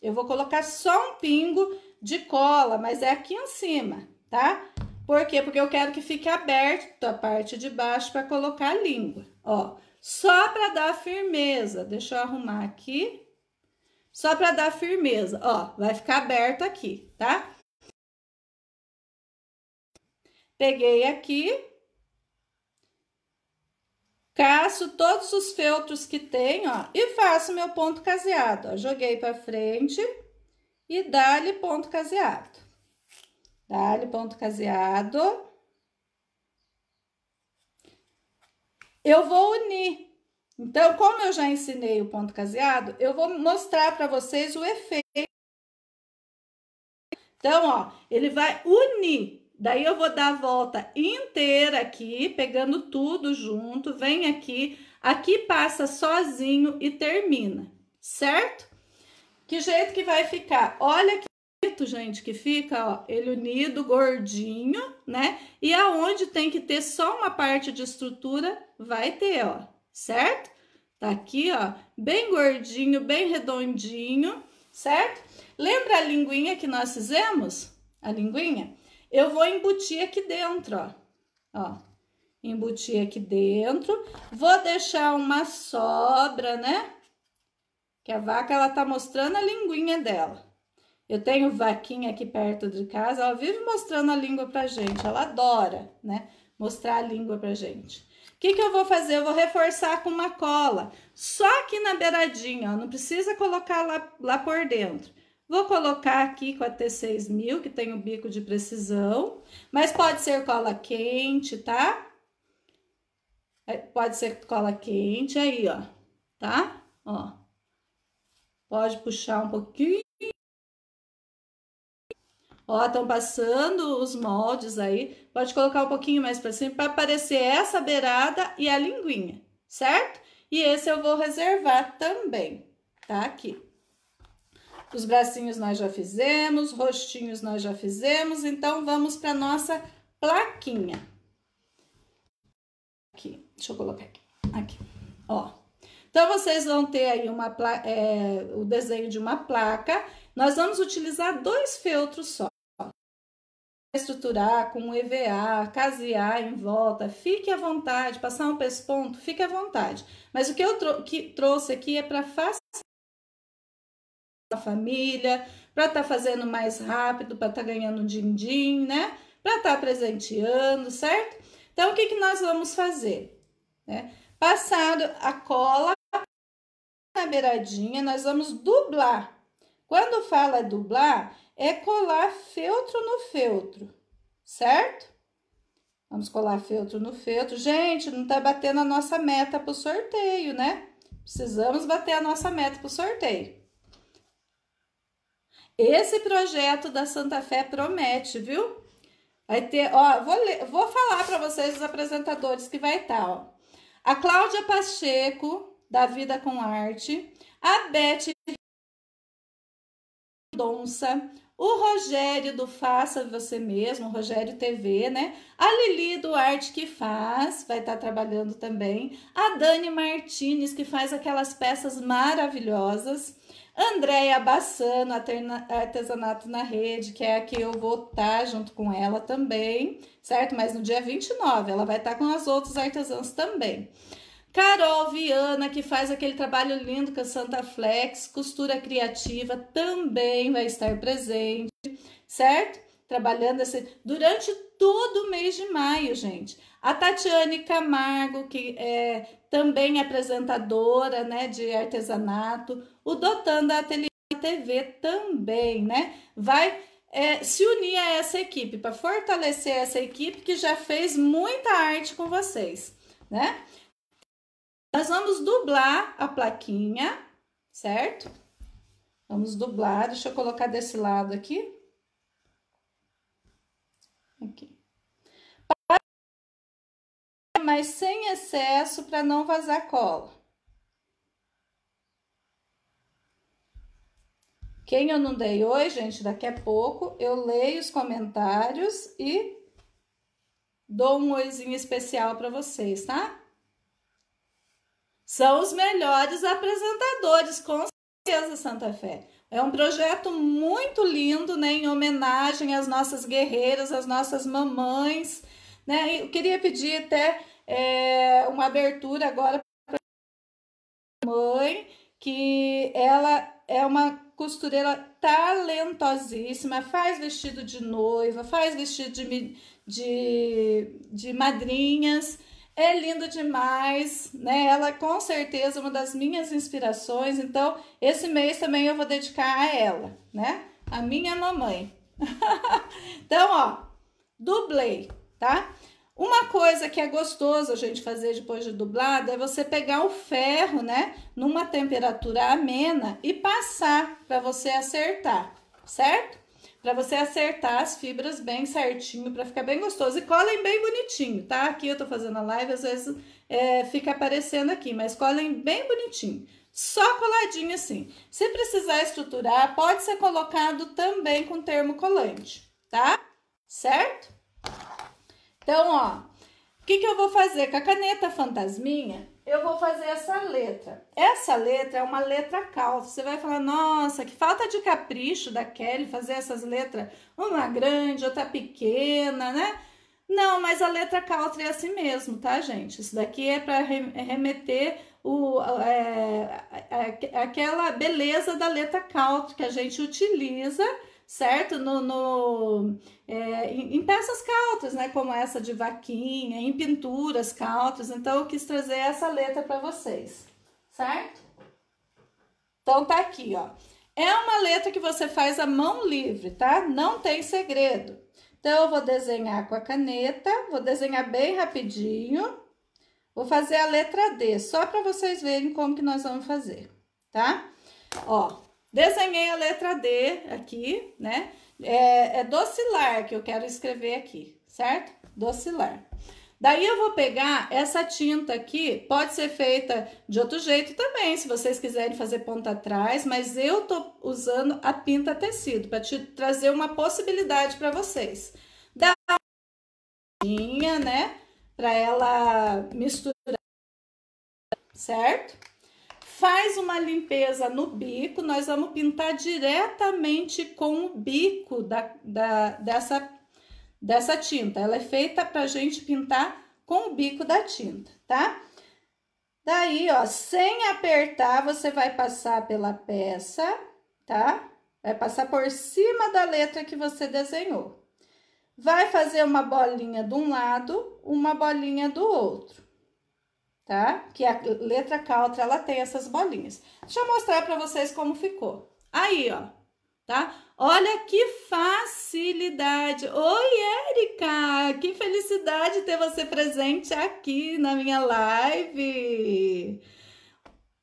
eu vou colocar só um pingo de cola, mas é aqui em cima, tá? Por quê? Porque eu quero que fique aberto a parte de baixo para colocar a língua, ó. Só para dar firmeza. Deixa eu arrumar aqui. Só para dar firmeza, ó, vai ficar aberto aqui, tá? Peguei aqui. Caço todos os feltros que tem, ó, e faço meu ponto caseado, ó. Joguei para frente e dá-lhe ponto caseado. Dá-lhe ponto caseado. Eu vou unir. Então, como eu já ensinei o ponto caseado, eu vou mostrar para vocês o efeito. Então, ó, ele vai unir Daí eu vou dar a volta inteira aqui, pegando tudo junto, vem aqui, aqui passa sozinho e termina, certo? Que jeito que vai ficar? Olha que bonito, gente, que fica, ó, ele unido, gordinho, né? E aonde tem que ter só uma parte de estrutura, vai ter, ó, certo? Tá aqui, ó, bem gordinho, bem redondinho, certo? Lembra a linguinha que nós fizemos? A linguinha? eu vou embutir aqui dentro, ó. Ó, embutir aqui dentro. Vou deixar uma sobra, né? Que a vaca, ela tá mostrando a linguinha dela. Eu tenho vaquinha aqui perto de casa, ela vive mostrando a língua pra gente. Ela adora, né? Mostrar a língua pra gente. O que, que eu vou fazer? Eu vou reforçar com uma cola. Só aqui na beiradinha, ó. Não precisa colocar lá, lá por dentro. Vou colocar aqui com a T6000, que tem o bico de precisão, mas pode ser cola quente, tá? É, pode ser cola quente aí, ó, tá? Ó, pode puxar um pouquinho. Ó, estão passando os moldes aí. Pode colocar um pouquinho mais para cima para aparecer essa beirada e a linguinha, certo? E esse eu vou reservar também, tá? Aqui. Os bracinhos nós já fizemos, rostinhos nós já fizemos, então vamos para nossa plaquinha. Aqui, deixa eu colocar aqui. Aqui, ó. Então, vocês vão ter aí uma, é, o desenho de uma placa. Nós vamos utilizar dois feltros só. Estruturar com EVA, casear em volta, fique à vontade. Passar um pesponto, fique à vontade. Mas o que eu tro que trouxe aqui é para facilitar a família, para estar tá fazendo mais rápido, para estar tá ganhando din-din, né? Para estar tá presenteando, certo? Então, o que, que nós vamos fazer? Né? Passado a cola na beiradinha, nós vamos dublar. Quando fala dublar, é colar feltro no feltro, certo? Vamos colar feltro no feltro. Gente, não tá batendo a nossa meta pro sorteio, né? Precisamos bater a nossa meta pro sorteio. Esse projeto da Santa Fé promete, viu? Vai ter, ó, vou, vou falar para vocês os apresentadores que vai estar, tá, ó. A Cláudia Pacheco, da Vida com Arte, a Beth Donça, o Rogério do Faça Você Mesmo, Rogério TV, né? A Lili do Arte que Faz, vai estar tá trabalhando também. A Dani Martinez, que faz aquelas peças maravilhosas. Andréia Bassano, Artesanato na Rede, que é a que eu vou estar tá junto com ela também, certo? Mas no dia 29 ela vai estar tá com as outras artesãs também. Carol Viana, que faz aquele trabalho lindo com a Santa Flex, costura criativa, também vai estar presente, certo? trabalhando assim durante todo o mês de maio, gente. A Tatiane Camargo, que é também apresentadora né, de artesanato, o Dotan da Ateliê TV também, né? Vai é, se unir a essa equipe, para fortalecer essa equipe que já fez muita arte com vocês, né? Nós vamos dublar a plaquinha, certo? Vamos dublar, deixa eu colocar desse lado aqui. mas sem excesso para não vazar cola. Quem eu não dei hoje, gente, daqui a pouco eu leio os comentários e dou um oizinho especial para vocês, tá? São os melhores apresentadores, com certeza, Santa Fé. É um projeto muito lindo, né, em homenagem às nossas guerreiras, às nossas mamães, né? Eu queria pedir até é, uma abertura agora para mãe, que ela é uma costureira talentosíssima, faz vestido de noiva, faz vestido de, de, de madrinhas. É lindo demais, né? Ela com certeza é uma das minhas inspirações. Então, esse mês também eu vou dedicar a ela, né? A minha mamãe. então, ó, dublei, tá? Uma coisa que é gostoso a gente fazer depois de dublado é você pegar o ferro, né, numa temperatura amena e passar para você acertar, certo? Para você acertar as fibras bem certinho, para ficar bem gostoso. E colhem bem bonitinho, tá? Aqui eu tô fazendo a live, às vezes é, fica aparecendo aqui, mas colhem bem bonitinho só coladinho assim. Se precisar estruturar, pode ser colocado também com termocolante, tá? Certo? Então, ó, o que, que eu vou fazer? Com a caneta fantasminha, eu vou fazer essa letra. Essa letra é uma letra calça. Você vai falar, nossa, que falta de capricho da Kelly fazer essas letras, uma grande, outra pequena, né? Não, mas a letra cautra é assim mesmo, tá, gente? Isso daqui é para remeter o, é, aquela beleza da letra cautra que a gente utiliza certo? No, no é, em peças cautas, né? Como essa de vaquinha, em pinturas cautas. Então, eu quis trazer essa letra para vocês, certo? Então, tá aqui, ó. É uma letra que você faz à mão livre, tá? Não tem segredo. Então, eu vou desenhar com a caneta, vou desenhar bem rapidinho. Vou fazer a letra D, só para vocês verem como que nós vamos fazer, tá? Ó, Desenhei a letra D aqui, né? É, é docilar que eu quero escrever aqui, certo? Docilar. Daí eu vou pegar essa tinta aqui, pode ser feita de outro jeito também, se vocês quiserem fazer ponta atrás, mas eu tô usando a pinta tecido para te trazer uma possibilidade para vocês. Dá uma né, para ela misturar, certo? faz uma limpeza no bico, nós vamos pintar diretamente com o bico da, da, dessa, dessa tinta. Ela é feita para gente pintar com o bico da tinta, tá? Daí, ó, sem apertar, você vai passar pela peça, tá? Vai passar por cima da letra que você desenhou. Vai fazer uma bolinha de um lado, uma bolinha do outro tá? Que a letra cautra, ela tem essas bolinhas. Deixa eu mostrar para vocês como ficou. Aí, ó, tá? Olha que facilidade! Oi, Érica! Que felicidade ter você presente aqui na minha live!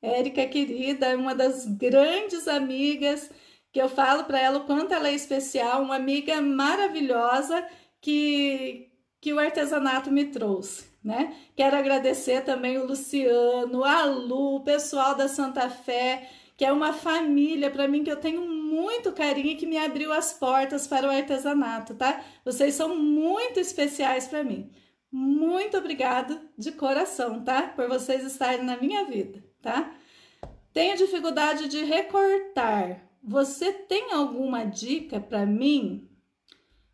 Érica, querida, é uma das grandes amigas que eu falo para ela o quanto ela é especial, uma amiga maravilhosa que, que o artesanato me trouxe né? Quero agradecer também o Luciano, a Lu, o pessoal da Santa Fé, que é uma família para mim que eu tenho muito carinho e que me abriu as portas para o artesanato, tá? Vocês são muito especiais para mim. Muito obrigado de coração, tá? Por vocês estarem na minha vida, tá? Tenho dificuldade de recortar. Você tem alguma dica para mim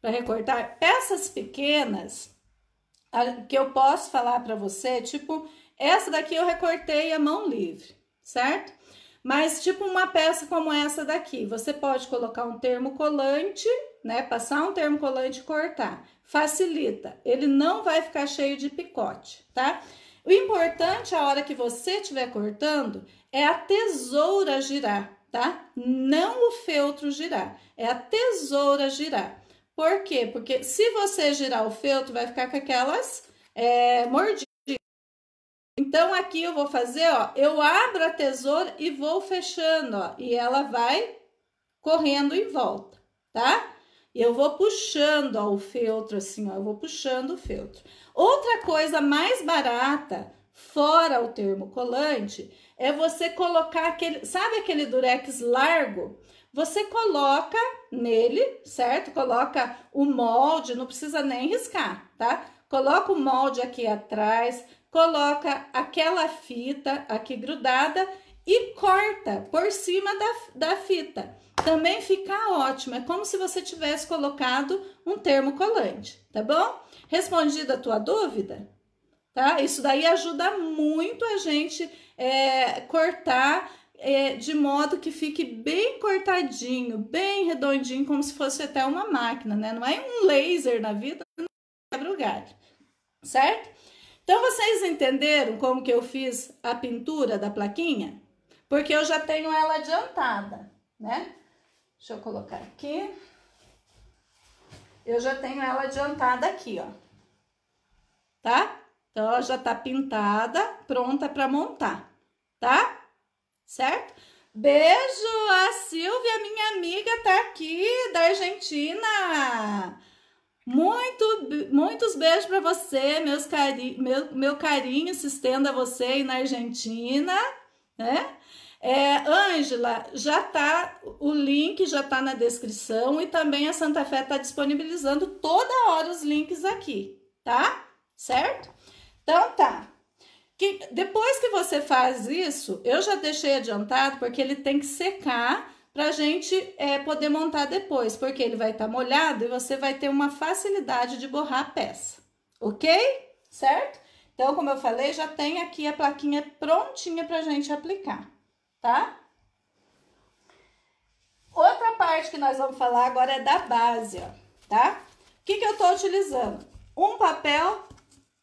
para recortar peças pequenas? que eu posso falar para você, tipo, essa daqui eu recortei a mão livre, certo? Mas tipo uma peça como essa daqui, você pode colocar um termocolante, né, passar um termocolante e cortar. Facilita, ele não vai ficar cheio de picote, tá? O importante a hora que você estiver cortando é a tesoura girar, tá? Não o feltro girar, é a tesoura girar. Por quê? Porque se você girar o feltro, vai ficar com aquelas é, mordidas. Então, aqui eu vou fazer, ó, eu abro a tesoura e vou fechando, ó, e ela vai correndo em volta, tá? E eu vou puxando, ó, o feltro assim, ó, eu vou puxando o feltro. Outra coisa mais barata, fora o termocolante, é você colocar aquele, sabe aquele durex largo? Você coloca nele, certo? Coloca o molde, não precisa nem riscar, tá? Coloca o molde aqui atrás, coloca aquela fita aqui grudada e corta por cima da, da fita. Também fica ótimo, é como se você tivesse colocado um termocolante, tá bom? Respondida a tua dúvida? Tá? Isso daí ajuda muito a gente é, cortar é, de modo que fique bem cortadinho, bem redondinho, como se fosse até uma máquina, né? Não é um laser na vida, não quebra o galho, certo? Então, vocês entenderam como que eu fiz a pintura da plaquinha? Porque eu já tenho ela adiantada, né? Deixa eu colocar aqui. Eu já tenho ela adiantada aqui, ó. Tá? Então, ela já tá pintada, pronta para montar, tá? certo? Beijo, a Silvia, minha amiga, tá aqui da Argentina. Muito, muitos beijos para você, meus cari meu, meu carinho se estenda a você aí na Argentina, né? É, Angela, já tá o link já tá na descrição e também a Santa Fé tá disponibilizando toda hora os links aqui, tá? Certo? Então tá. Que depois que você faz isso, eu já deixei adiantado porque ele tem que secar para a gente é, poder montar depois, porque ele vai estar tá molhado e você vai ter uma facilidade de borrar a peça, ok? Certo? Então, como eu falei, já tem aqui a plaquinha prontinha para a gente aplicar, tá? Outra parte que nós vamos falar agora é da base, ó, tá? O que, que eu estou utilizando? Um papel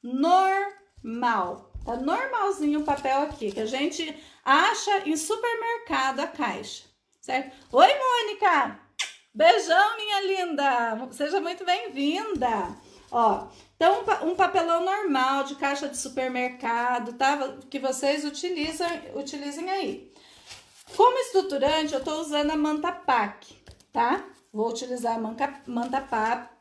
normal, Tá normalzinho o papel aqui, que a gente acha em supermercado a caixa, certo? Oi, Mônica! Beijão, minha linda! Seja muito bem-vinda! Ó, então um papelão normal de caixa de supermercado, tá? Que vocês utilizam, utilizem aí. Como estruturante, eu tô usando a manta PAC, tá? Vou utilizar a manta, manta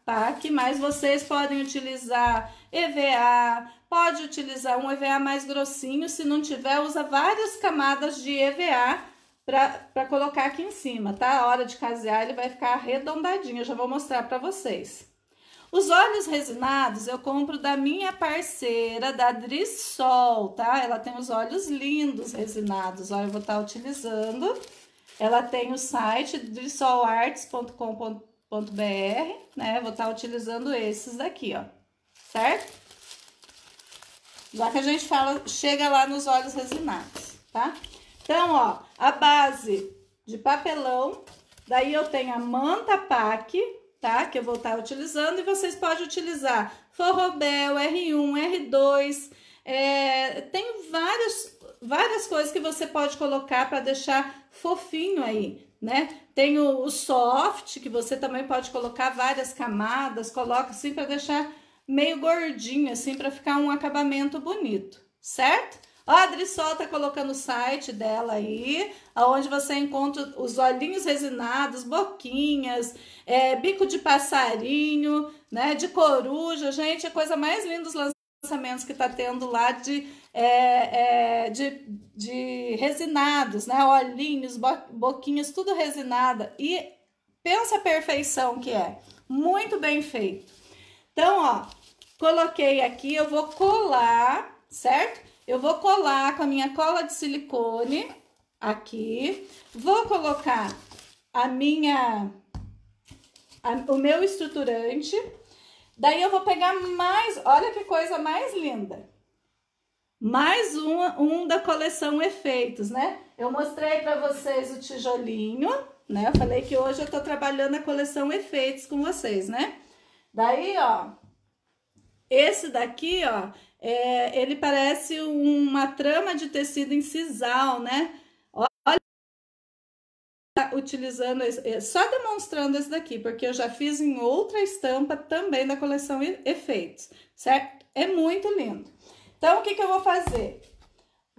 PAC, mas vocês podem utilizar EVA, Pode utilizar um EVA mais grossinho, se não tiver, usa várias camadas de EVA para colocar aqui em cima, tá? A hora de casear ele vai ficar arredondadinho, eu já vou mostrar para vocês. Os óleos resinados eu compro da minha parceira, da Drissol, tá? Ela tem os óleos lindos resinados, ó, eu vou estar tá utilizando. Ela tem o site drissolarts.com.br, né? Vou estar tá utilizando esses daqui, ó, certo? Lá que a gente fala, chega lá nos olhos resinados, tá? Então, ó, a base de papelão, daí eu tenho a manta pack, tá? Que eu vou estar tá utilizando e vocês podem utilizar forrobel, R1, R2, é, tem várias, várias coisas que você pode colocar para deixar fofinho aí, né? Tem o, o, soft, que você também pode colocar várias camadas, coloca assim para deixar meio gordinho, assim, para ficar um acabamento bonito, certo? Ó, a Drissol tá colocando o site dela aí, onde você encontra os olhinhos resinados, boquinhas, é, bico de passarinho, né, de coruja. Gente, é a coisa mais linda dos lançamentos que tá tendo lá de, é, é, de, de resinados, né, olhinhos, bo, boquinhas, tudo resinada. E pensa a perfeição que é. Muito bem feito. Então, ó, coloquei aqui, eu vou colar, certo? Eu vou colar com a minha cola de silicone aqui. Vou colocar a minha, a, o meu estruturante. Daí eu vou pegar mais, olha que coisa mais linda. Mais um, um da coleção Efeitos, né? Eu mostrei para vocês o tijolinho, né? Eu falei que hoje eu tô trabalhando a coleção Efeitos com vocês, né? Daí, ó, esse daqui, ó, é, ele parece uma trama de tecido em sisal, né? Olha, tá utilizando, esse, é, só demonstrando esse daqui, porque eu já fiz em outra estampa também da coleção Efeitos, certo? É muito lindo. Então, o que, que eu vou fazer?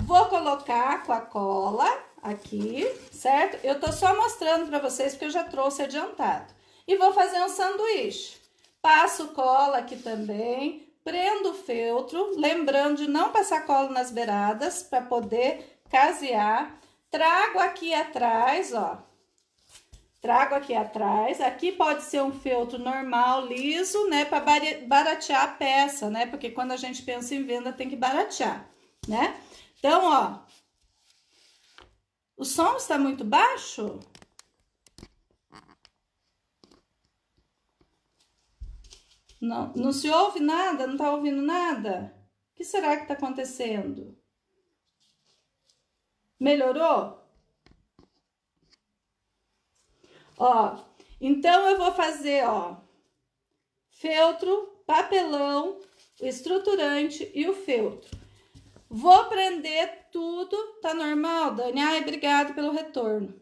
Vou colocar com a cola aqui, certo? Eu tô só mostrando para vocês, porque eu já trouxe adiantado. E vou fazer um sanduíche. Passo cola aqui também, prendo o feltro, lembrando de não passar cola nas beiradas para poder casear. Trago aqui atrás, ó. Trago aqui atrás. Aqui pode ser um feltro normal, liso, né? Para baratear a peça, né? Porque quando a gente pensa em venda, tem que baratear, né? Então, ó. O som está muito baixo? Não, não se ouve nada, não está ouvindo nada. O que será que está acontecendo? Melhorou? Ó, então eu vou fazer, ó, feltro, papelão, estruturante e o feltro. Vou prender tudo, tá normal, Dani? Ai, obrigado pelo retorno.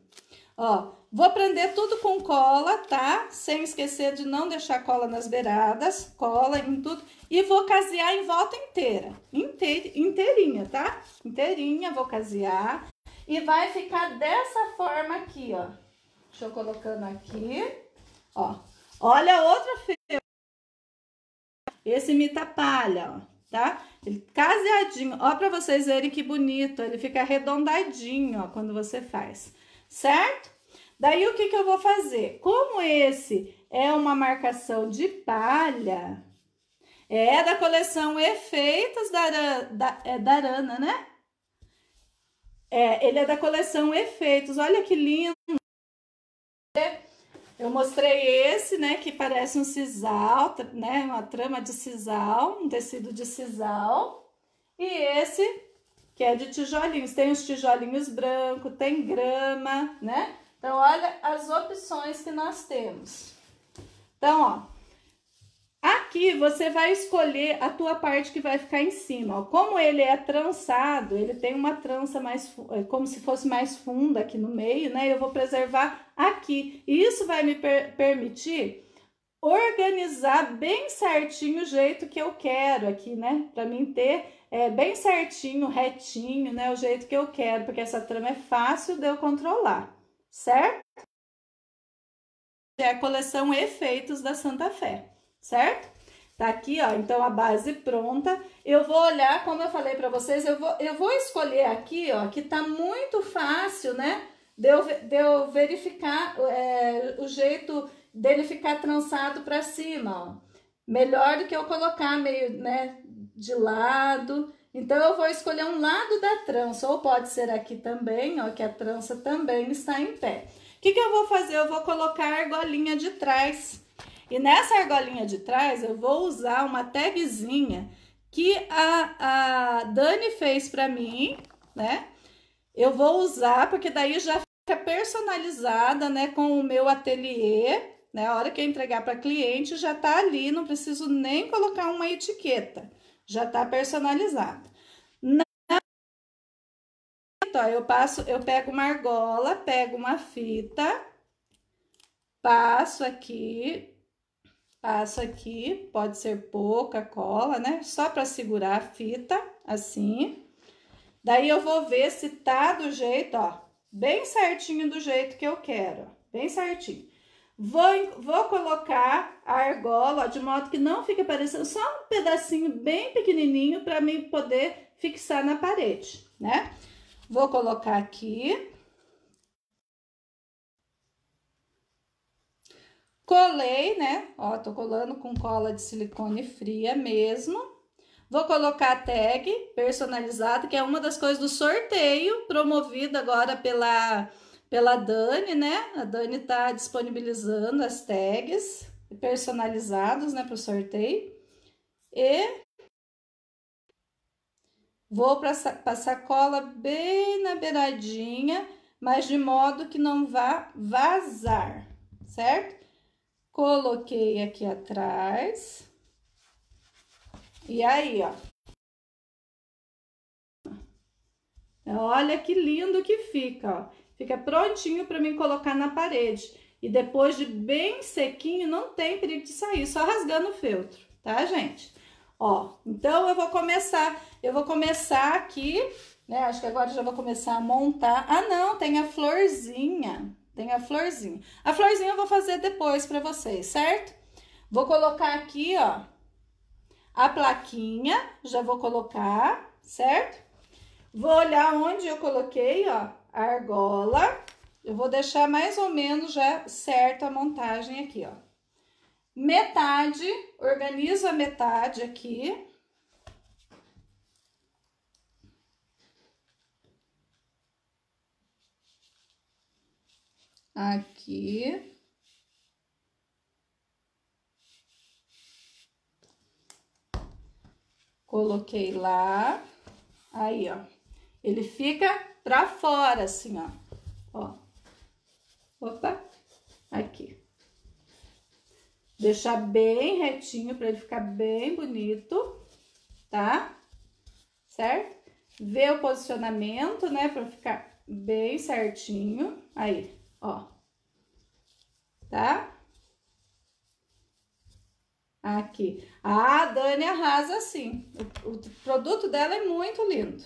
Ó, Vou prender tudo com cola, tá? Sem esquecer de não deixar cola nas beiradas, cola em tudo. E vou casear em volta inteira, inteirinha, tá? Inteirinha, vou casear. E vai ficar dessa forma aqui, ó. Deixa eu colocando aqui, ó. Olha outra feira. Esse imita palha, ó, tá? Ele caseadinho. Ó pra vocês verem que bonito. Ele fica arredondadinho, ó, quando você faz. Certo? Daí o que, que eu vou fazer? Como esse é uma marcação de palha, é da coleção Efeitos da, da, é, da Arana, né? É, ele é da coleção Efeitos, olha que lindo! Eu mostrei esse, né, que parece um sisal, né, uma trama de sisal, um tecido de sisal. E esse, que é de tijolinhos, tem os tijolinhos brancos, tem grama, né? Então, olha as opções que nós temos. Então, ó. Aqui você vai escolher a tua parte que vai ficar em cima. Ó. Como ele é trançado, ele tem uma trança mais é, como se fosse mais funda aqui no meio, né? Eu vou preservar aqui. E isso vai me per permitir organizar bem certinho o jeito que eu quero aqui, né? Para mim ter é, bem certinho, retinho, né? O jeito que eu quero, porque essa trama é fácil de eu controlar certo? É a coleção Efeitos da Santa Fé, certo? Tá aqui, ó, então a base pronta. Eu vou olhar, como eu falei para vocês, eu vou, eu vou escolher aqui, ó, que tá muito fácil, né? De eu, de eu verificar é, o jeito dele ficar trançado para cima, ó. Melhor do que eu colocar meio, né, de lado. Então, eu vou escolher um lado da trança, ou pode ser aqui também, ó, que a trança também está em pé. O que, que eu vou fazer? Eu vou colocar a argolinha de trás. E nessa argolinha de trás, eu vou usar uma tagzinha que a, a Dani fez para mim, né? Eu vou usar, porque daí já fica personalizada, né, com o meu ateliê, né? A hora que eu entregar para cliente já tá ali, não preciso nem colocar uma etiqueta já está personalizado. então eu passo, eu pego uma argola, pego uma fita, passo aqui, passo aqui, pode ser pouca cola, né? Só para segurar a fita, assim. Daí eu vou ver se tá do jeito, ó, bem certinho do jeito que eu quero, bem certinho. Vou, vou colocar a argola ó, de modo que não fique aparecendo só um pedacinho bem pequenininho para mim poder fixar na parede, né? Vou colocar aqui. Colei, né? Ó, tô colando com cola de silicone fria mesmo. Vou colocar a tag personalizada, que é uma das coisas do sorteio promovido agora pela pela Dani, né? A Dani tá disponibilizando as tags personalizados, né, para o sorteio. E vou passar cola bem na beiradinha, mas de modo que não vá vazar, certo? Coloquei aqui atrás. E aí, ó. Olha que lindo que fica, ó. Fica prontinho para mim colocar na parede. E depois de bem sequinho, não tem perigo de sair, só rasgando o feltro, tá, gente? Ó, então eu vou começar, eu vou começar aqui, né? Acho que agora já vou começar a montar. Ah, não, tem a florzinha, tem a florzinha. A florzinha eu vou fazer depois pra vocês, certo? Vou colocar aqui, ó, a plaquinha, já vou colocar, certo? Vou olhar onde eu coloquei, ó, a argola. Eu vou deixar mais ou menos já certa a montagem aqui, ó. Metade, organizo a metade aqui. Aqui. Coloquei lá. Aí, ó. Ele fica pra fora, assim, ó. Ó. Opa. Aqui. Deixar bem retinho para ele ficar bem bonito, tá? Certo? Ver o posicionamento, né, para ficar bem certinho. Aí, ó. Tá? Aqui. Ah, a Dani arrasa assim O, o produto dela é muito lindo.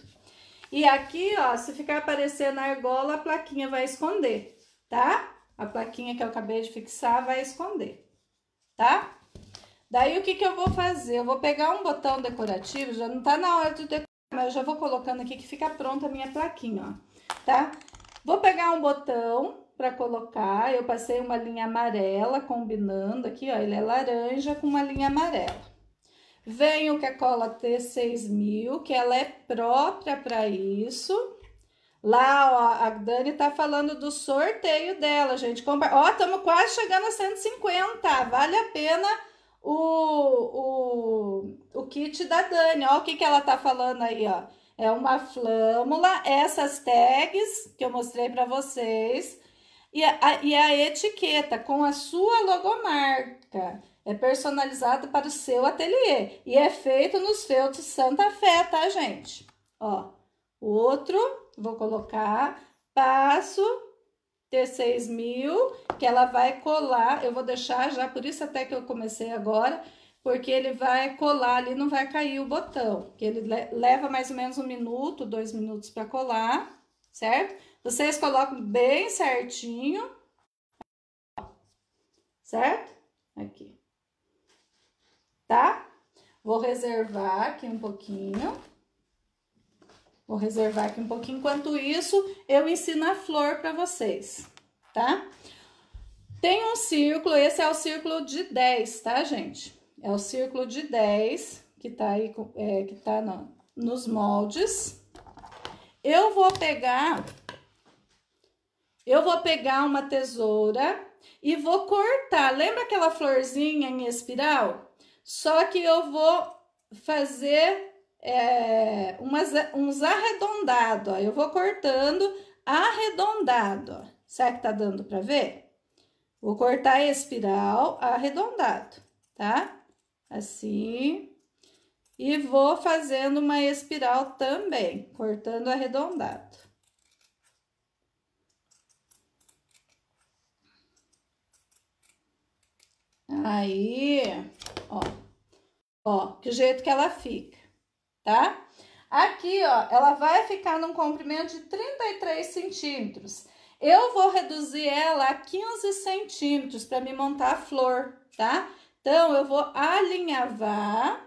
E aqui, ó, se ficar aparecendo a argola, a plaquinha vai esconder, tá? A plaquinha que eu acabei de fixar vai esconder, tá? Daí, o que que eu vou fazer? Eu vou pegar um botão decorativo, já não tá na hora de decorar, mas eu já vou colocando aqui que fica pronta a minha plaquinha, ó, tá? Vou pegar um botão para colocar, eu passei uma linha amarela combinando aqui, ó, ele é laranja com uma linha amarela. Vem o cola T6000, que ela é própria para isso. Lá, ó, a Dani tá falando do sorteio dela, gente. Ó, estamos quase chegando a 150. Vale a pena o, o, o kit da Dani. Ó, o que, que ela tá falando aí, ó. É uma flâmula, essas tags que eu mostrei para vocês e a, e a etiqueta com a sua logomarca é personalizado para o seu ateliê e é feito nos feltos Santa Fé, tá, gente? Ó, outro, vou colocar, passo t 6000 mil, que ela vai colar, eu vou deixar já, por isso até que eu comecei agora, porque ele vai colar ali, não vai cair o botão, que ele leva mais ou menos um minuto, dois minutos para colar, certo? Vocês colocam bem certinho, certo? Aqui tá? Vou reservar aqui um pouquinho. Vou reservar aqui um pouquinho. Enquanto isso, eu ensino a flor para vocês, tá? Tem um círculo, esse é o círculo de 10, tá, gente? É o círculo de 10 que tá aí, é, que tá no, nos moldes. Eu vou pegar... Eu vou pegar uma tesoura e vou cortar. Lembra aquela florzinha em espiral? só que eu vou fazer é, umas, uns arredondados, ó. Eu vou cortando arredondado, ó. Será que tá dando para ver? Vou cortar espiral arredondado, tá? Assim. E vou fazendo uma espiral também, cortando arredondado. Aí, ó. Ó, que jeito que ela fica, tá? Aqui, ó, ela vai ficar num comprimento de 33 centímetros. Eu vou reduzir ela a 15 centímetros para me montar a flor, tá? Então, eu vou alinhavar.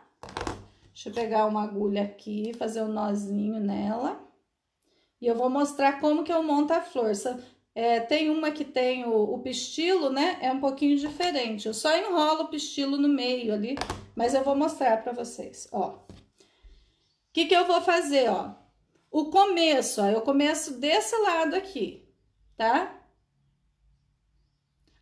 Deixa eu pegar uma agulha aqui, fazer um nozinho nela. E eu vou mostrar como que eu monto a flor. É, tem uma que tem o, o, pistilo, né? É um pouquinho diferente. Eu só enrolo o pistilo no meio ali, mas eu vou mostrar para vocês, ó. O que que eu vou fazer, ó? O começo, ó, eu começo desse lado aqui, tá?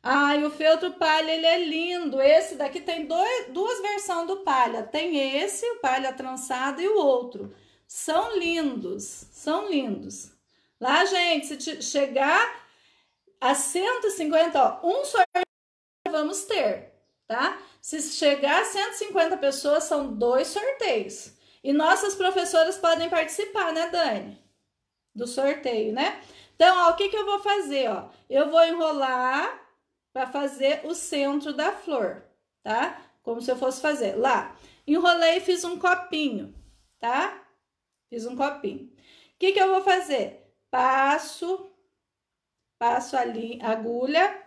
Ai, o feltro palha, ele é lindo. Esse daqui tem dois, duas versões do palha. Tem esse, o palha trançado, e o outro. São lindos, são lindos. Lá, gente, se chegar a 150, ó, um sorteio vamos ter, tá? Se chegar a 150 pessoas, são dois sorteios. E nossas professoras podem participar, né, Dani? Do sorteio, né? Então, ó, o que, que eu vou fazer, ó? Eu vou enrolar para fazer o centro da flor, tá? Como se eu fosse fazer lá. Enrolei e fiz um copinho, tá? Fiz um copinho. O que, que eu vou fazer? Passo passo a agulha,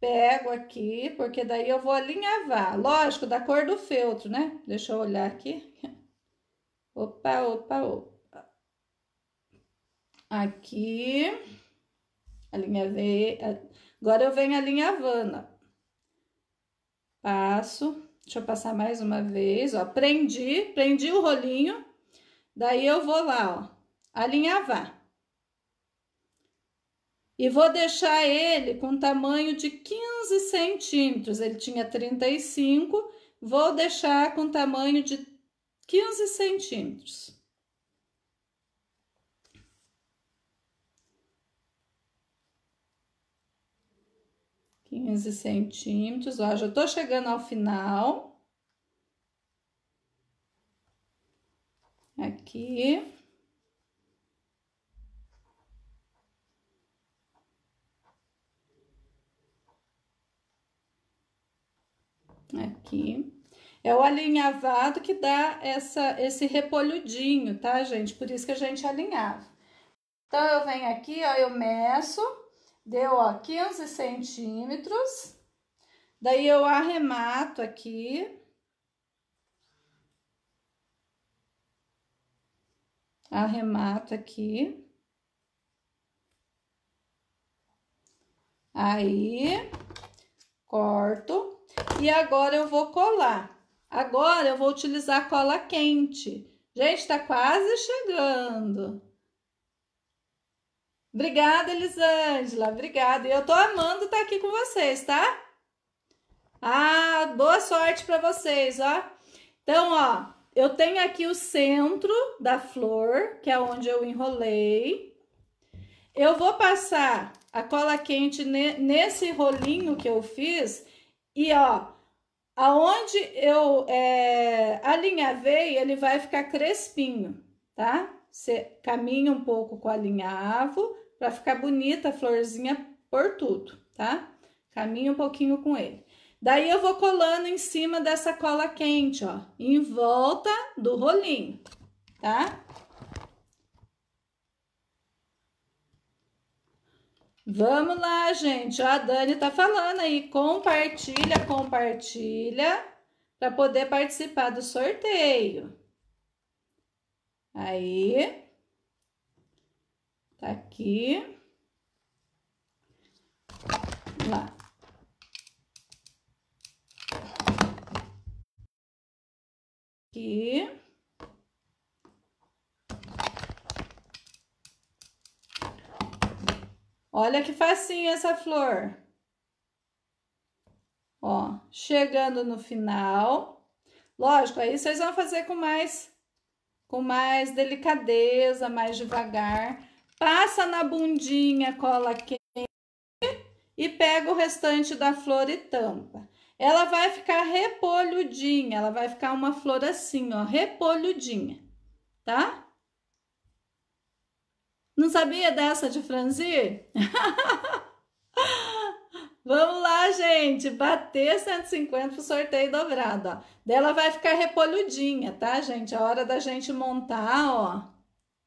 pego aqui, porque daí eu vou alinhavar. Lógico, da cor do feltro, né? Deixa eu olhar aqui. Opa, opa, opa. Aqui. Alinhavei. Agora eu venho alinhavando, ó. Passo. Deixa eu passar mais uma vez, ó. Prendi, prendi o rolinho. Daí eu vou lá, ó, alinhavar e vou deixar ele com tamanho de 15 centímetros. Ele tinha 35, vou deixar com tamanho de 15 centímetros. Quinze centímetros, ó, já tô chegando ao final. Aqui. Aqui. É o alinhavado que dá essa, esse repolhudinho, tá, gente? Por isso que a gente é alinhava. Então, eu venho aqui, ó, eu meço, deu, ó, 15 centímetros. Daí, eu arremato aqui. Arremato aqui. Aí, corto e agora eu vou colar. Agora eu vou utilizar cola quente. Gente, está quase chegando. Obrigada, Elisângela. Obrigada. Eu tô amando estar tá aqui com vocês, tá? Ah, boa sorte para vocês, ó. Então, ó, eu tenho aqui o centro da flor, que é onde eu enrolei. Eu vou passar a cola quente nesse rolinho que eu fiz e ó, aonde eu é, alinhavei, ele vai ficar crespinho, tá? Você caminha um pouco com o alinhavo para ficar bonita a florzinha por tudo, tá? Caminha um pouquinho com ele. Daí eu vou colando em cima dessa cola quente, ó, em volta do rolinho, tá? Vamos lá, gente. A Dani tá falando aí. Compartilha, compartilha para poder participar do sorteio. Aí. Tá aqui. Lá. Aqui. Olha que facinho essa flor. Ó, chegando no final. Lógico, aí vocês vão fazer com mais com mais delicadeza, mais devagar. Passa na bundinha, cola quente e pega o restante da flor e tampa. Ela vai ficar repolhudinha, ela vai ficar uma flor assim, ó, repolhudinha, tá? Não sabia dessa de franzir? Vamos lá, gente, bater 150 pro sorteio dobrado, ó. Dela vai ficar repolhudinha, tá, gente? A hora da gente montar, ó,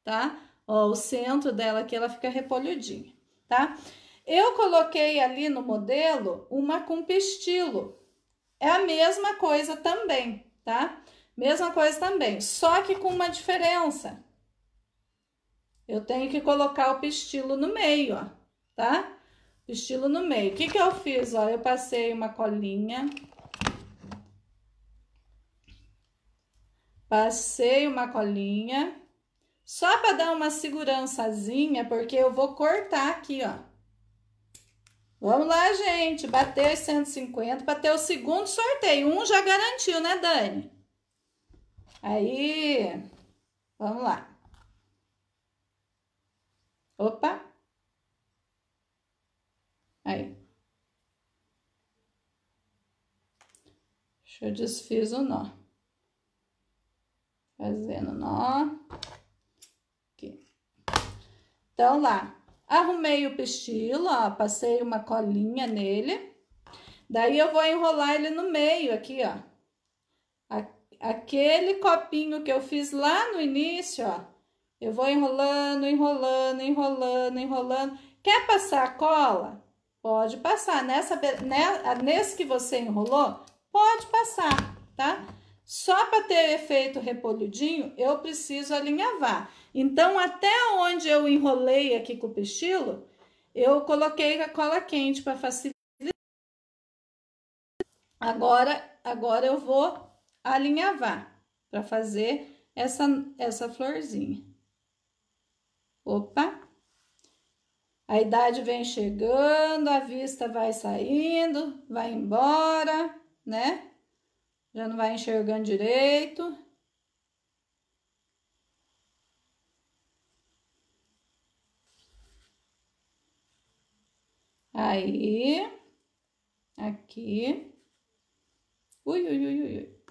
tá? Ó, o centro dela aqui, ela fica repolhudinha, tá? Eu coloquei ali no modelo uma com pistilo. É a mesma coisa também, tá? Mesma coisa também, só que com uma diferença eu tenho que colocar o pistilo no meio, ó, tá? Pistilo no meio. O que que eu fiz, ó? Eu passei uma colinha. Passei uma colinha. Só para dar uma segurançazinha, porque eu vou cortar aqui, ó. Vamos lá, gente. bater 150 150, ter o segundo sorteio. Um já garantiu, né, Dani? Aí, vamos lá. Opa! Aí. Eu desfiz o nó. Fazendo nó. Aqui. Então, lá. Arrumei o pistilo, ó, passei uma colinha nele. Daí, eu vou enrolar ele no meio aqui, ó. Aquele copinho que eu fiz lá no início, ó eu vou enrolando, enrolando, enrolando, enrolando. Quer passar a cola? Pode passar. Nessa, né, nesse que você enrolou, pode passar, tá? Só para ter efeito repolhudinho, eu preciso alinhavar. Então, até onde eu enrolei aqui com o pistilo, eu coloquei a cola quente para facilitar. Agora, agora eu vou alinhavar para fazer essa, essa florzinha. Opa! A idade vem chegando, a vista vai saindo, vai embora, né? Já não vai enxergando direito. Aí, aqui. Ui, ui, ui, ui.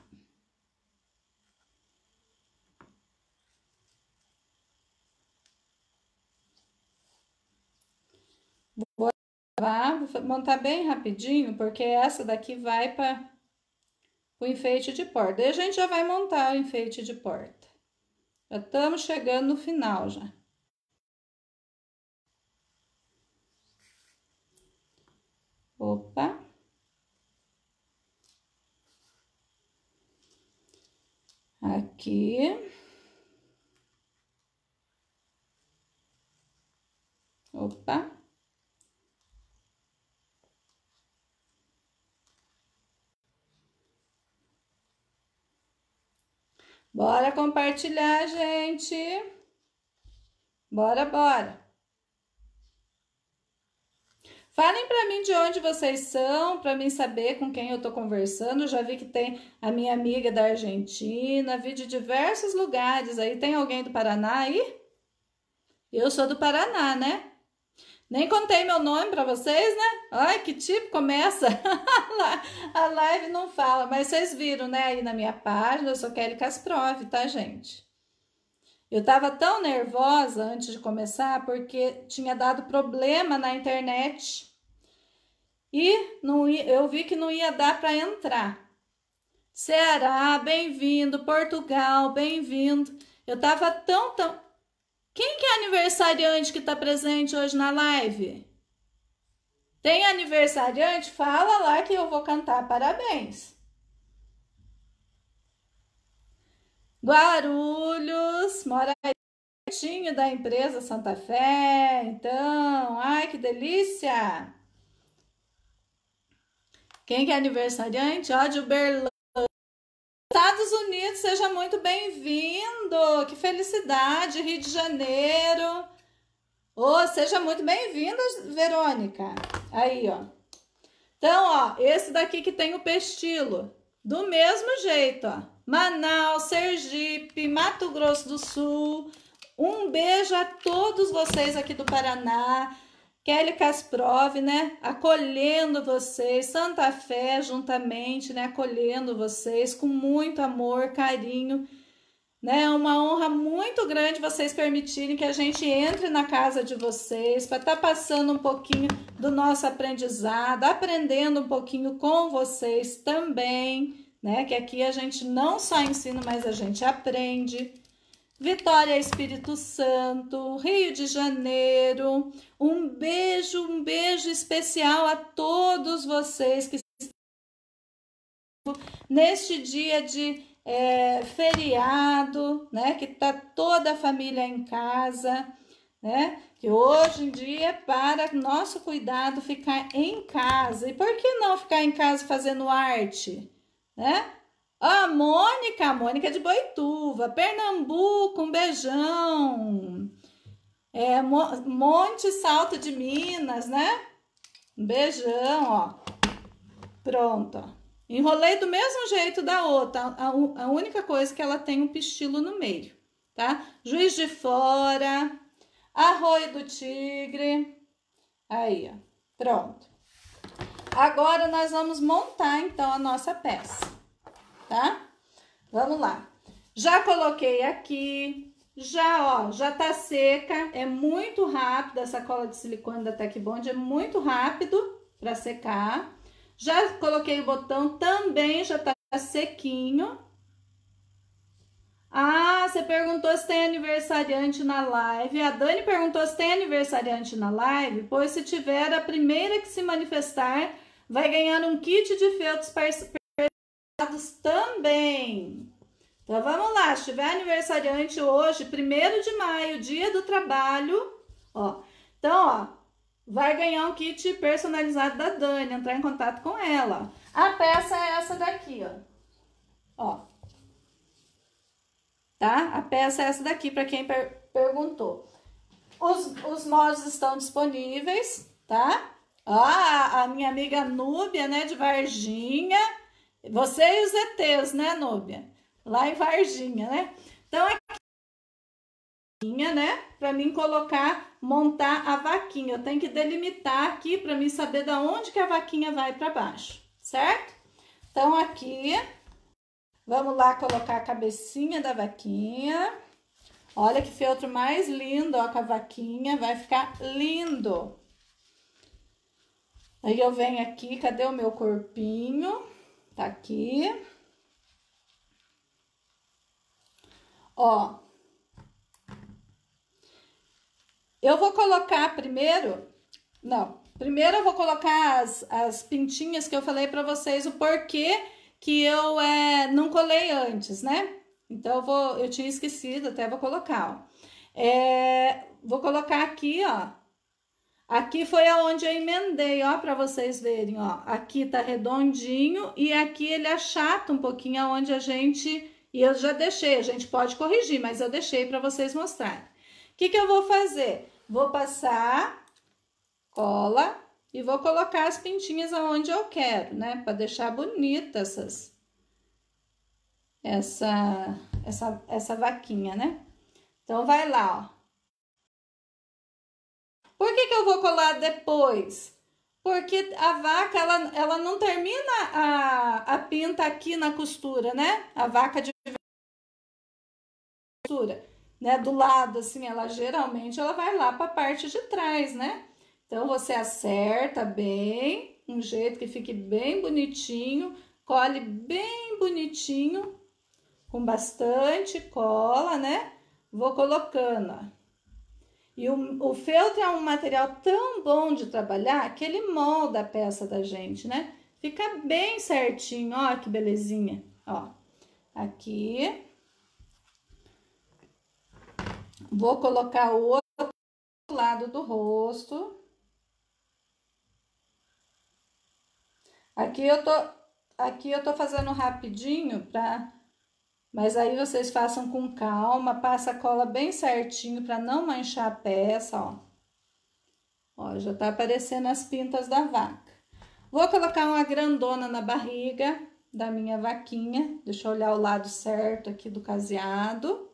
tá? Vou montar bem rapidinho, porque essa daqui vai para o enfeite de porta. E a gente já vai montar o enfeite de porta. Já estamos chegando no final já. Opa! Aqui. Opa! Bora compartilhar, gente. Bora, bora. Falem para mim de onde vocês são, para mim saber com quem eu estou conversando. Já vi que tem a minha amiga da Argentina, vi de diversos lugares aí. Tem alguém do Paraná aí? Eu sou do Paraná, né? Nem contei meu nome para vocês, né? Ai, que tipo começa. a live não fala, mas vocês viram, né, aí na minha página, eu sou Kelly Kasprov, tá, gente? Eu tava tão nervosa antes de começar porque tinha dado problema na internet. E não eu vi que não ia dar para entrar. Ceará, bem-vindo, Portugal, bem-vindo. Eu tava tão, tão quem que é aniversariante que está presente hoje na live? Tem aniversariante? Fala lá que eu vou cantar parabéns. Guarulhos, mora pertinho da empresa Santa Fé, então, ai que delícia! Quem que é aniversariante? Ó, de Uberlândia, Estados Unidos, seja muito bem-vindo! Que felicidade, Rio de Janeiro! Oh, seja muito bem-vinda, Verônica! Aí, ó. Então, ó, esse daqui que tem o pestilo, do mesmo jeito, ó. Manaus, Sergipe, Mato Grosso do Sul. Um beijo a todos vocês aqui do Paraná. Kelly Kasparov, né, acolhendo vocês, Santa Fé juntamente, né, acolhendo vocês com muito amor, carinho, né, uma honra muito grande vocês permitirem que a gente entre na casa de vocês para estar tá passando um pouquinho do nosso aprendizado, aprendendo um pouquinho com vocês também, né, que aqui a gente não só ensina, mas a gente aprende. Vitória Espírito Santo, Rio de Janeiro. Um beijo, um beijo especial a todos vocês que neste dia de é, feriado, né? Que tá toda a família em casa, né? Que hoje em dia é para nosso cuidado ficar em casa. E por que não ficar em casa fazendo arte, né? A Mônica, a Mônica é de Boituva, Pernambuco, um beijão. É, Monte Salto de Minas, né? Um beijão, ó. Pronto, ó. Enrolei do mesmo jeito da outra. A, a, única coisa é que ela tem um pistilo no meio, tá? Juiz de Fora, Arroio do Tigre. Aí, ó. Pronto. Agora nós vamos montar então a nossa peça tá? Vamos lá. Já coloquei aqui, já, ó, já tá seca, é muito rápido, essa cola de silicone da Tech Bond é muito rápido para secar. Já coloquei o botão, também já tá sequinho. Ah, você perguntou se tem aniversariante na live. A Dani perguntou se tem aniversariante na live, pois se tiver a primeira que se manifestar, vai ganhar um kit de feltos também. Então vamos lá, se tiver aniversariante hoje, 1 de maio, dia do trabalho, ó. Então, ó, vai ganhar um kit personalizado da Dani, entrar em contato com ela. A peça é essa daqui, ó. Ó. Tá? A peça é essa daqui para quem per perguntou. Os, os moldes estão disponíveis, tá? Ó, a, a minha amiga Núbia, né, de Varginha, você e os ETs, né, Núbia? Lá em Varginha, né? Então, é aqui, né? Para mim colocar, montar a vaquinha. Eu tenho que delimitar aqui para mim saber da onde que a vaquinha vai para baixo, certo? Então, aqui, vamos lá colocar a cabecinha da vaquinha. Olha que feltro mais lindo, ó, com a vaquinha. Vai ficar lindo. Aí eu venho aqui, cadê o meu corpinho? Tá aqui. Ó. Eu vou colocar primeiro... Não, primeiro eu vou colocar as, as pintinhas que eu falei pra vocês o porquê que eu é, não colei antes, né? Então, eu, vou, eu tinha esquecido, até vou colocar, ó. É, vou colocar aqui, ó, Aqui foi aonde eu emendei, ó, para vocês verem, ó. Aqui tá redondinho e aqui ele achata um pouquinho aonde a gente e eu já deixei, a gente pode corrigir, mas eu deixei para vocês mostrarem. O que que eu vou fazer? Vou passar cola e vou colocar as pintinhas aonde eu quero, né, para deixar bonita essas essa essa essa vaquinha, né? Então vai lá, ó. Por que, que eu vou colar depois? Porque a vaca, ela, ela não termina a, a pinta aqui na costura, né? A vaca de costura, né? Do lado, assim, ela geralmente ela vai lá para a parte de trás, né? Então, você acerta bem, um jeito que fique bem bonitinho, colhe bem bonitinho, com bastante cola, né? Vou colocando, ó. E o, o feltro é um material tão bom de trabalhar que ele molda a peça da gente, né? Fica bem certinho, ó, que belezinha, ó. Aqui. Vou colocar o outro lado do rosto. Aqui eu tô, aqui eu tô fazendo rapidinho pra mas aí vocês façam com calma, passa a cola bem certinho para não manchar a peça, ó. Ó, já tá aparecendo as pintas da vaca. Vou colocar uma grandona na barriga da minha vaquinha. Deixa eu olhar o lado certo aqui do caseado.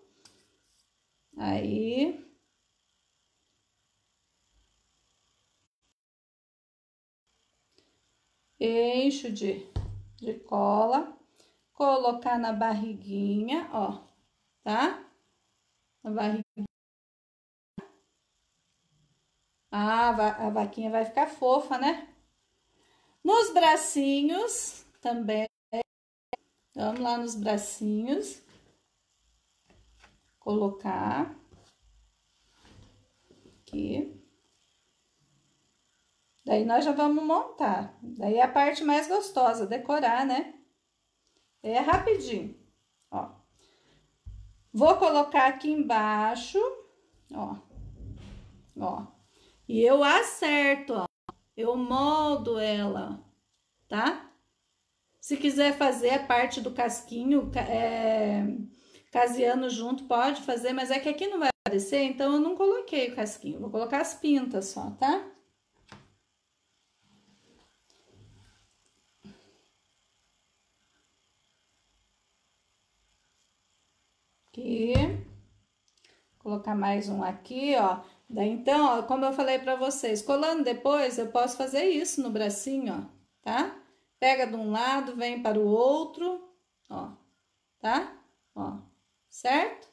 Aí. Encho de, de cola colocar na barriguinha, ó, tá? Na barriguinha. Ah, a vaquinha vai ficar fofa, né? Nos bracinhos também. Vamos lá nos bracinhos. Colocar. Aqui. Daí nós já vamos montar. Daí é a parte mais gostosa, decorar, né? É rapidinho, ó. Vou colocar aqui embaixo, ó, ó. E eu acerto, ó. Eu moldo ela, tá? Se quiser fazer a parte do casquinho é, caseando junto, pode fazer, mas é que aqui não vai aparecer, então eu não coloquei o casquinho. Vou colocar as pintas só, tá? aqui. Vou colocar mais um aqui, ó. Daí, então, ó, como eu falei pra vocês, colando depois, eu posso fazer isso no bracinho, ó, tá? Pega de um lado, vem para o outro, ó, tá? Ó, certo?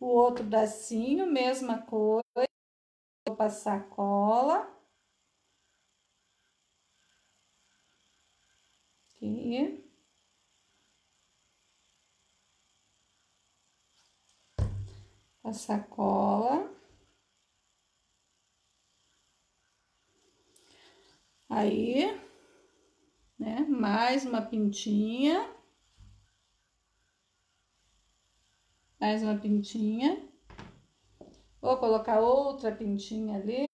O outro bracinho, mesma coisa. Vou passar cola. Aqui. a sacola. Aí, né? Mais uma pintinha. Mais uma pintinha. Vou colocar outra pintinha ali,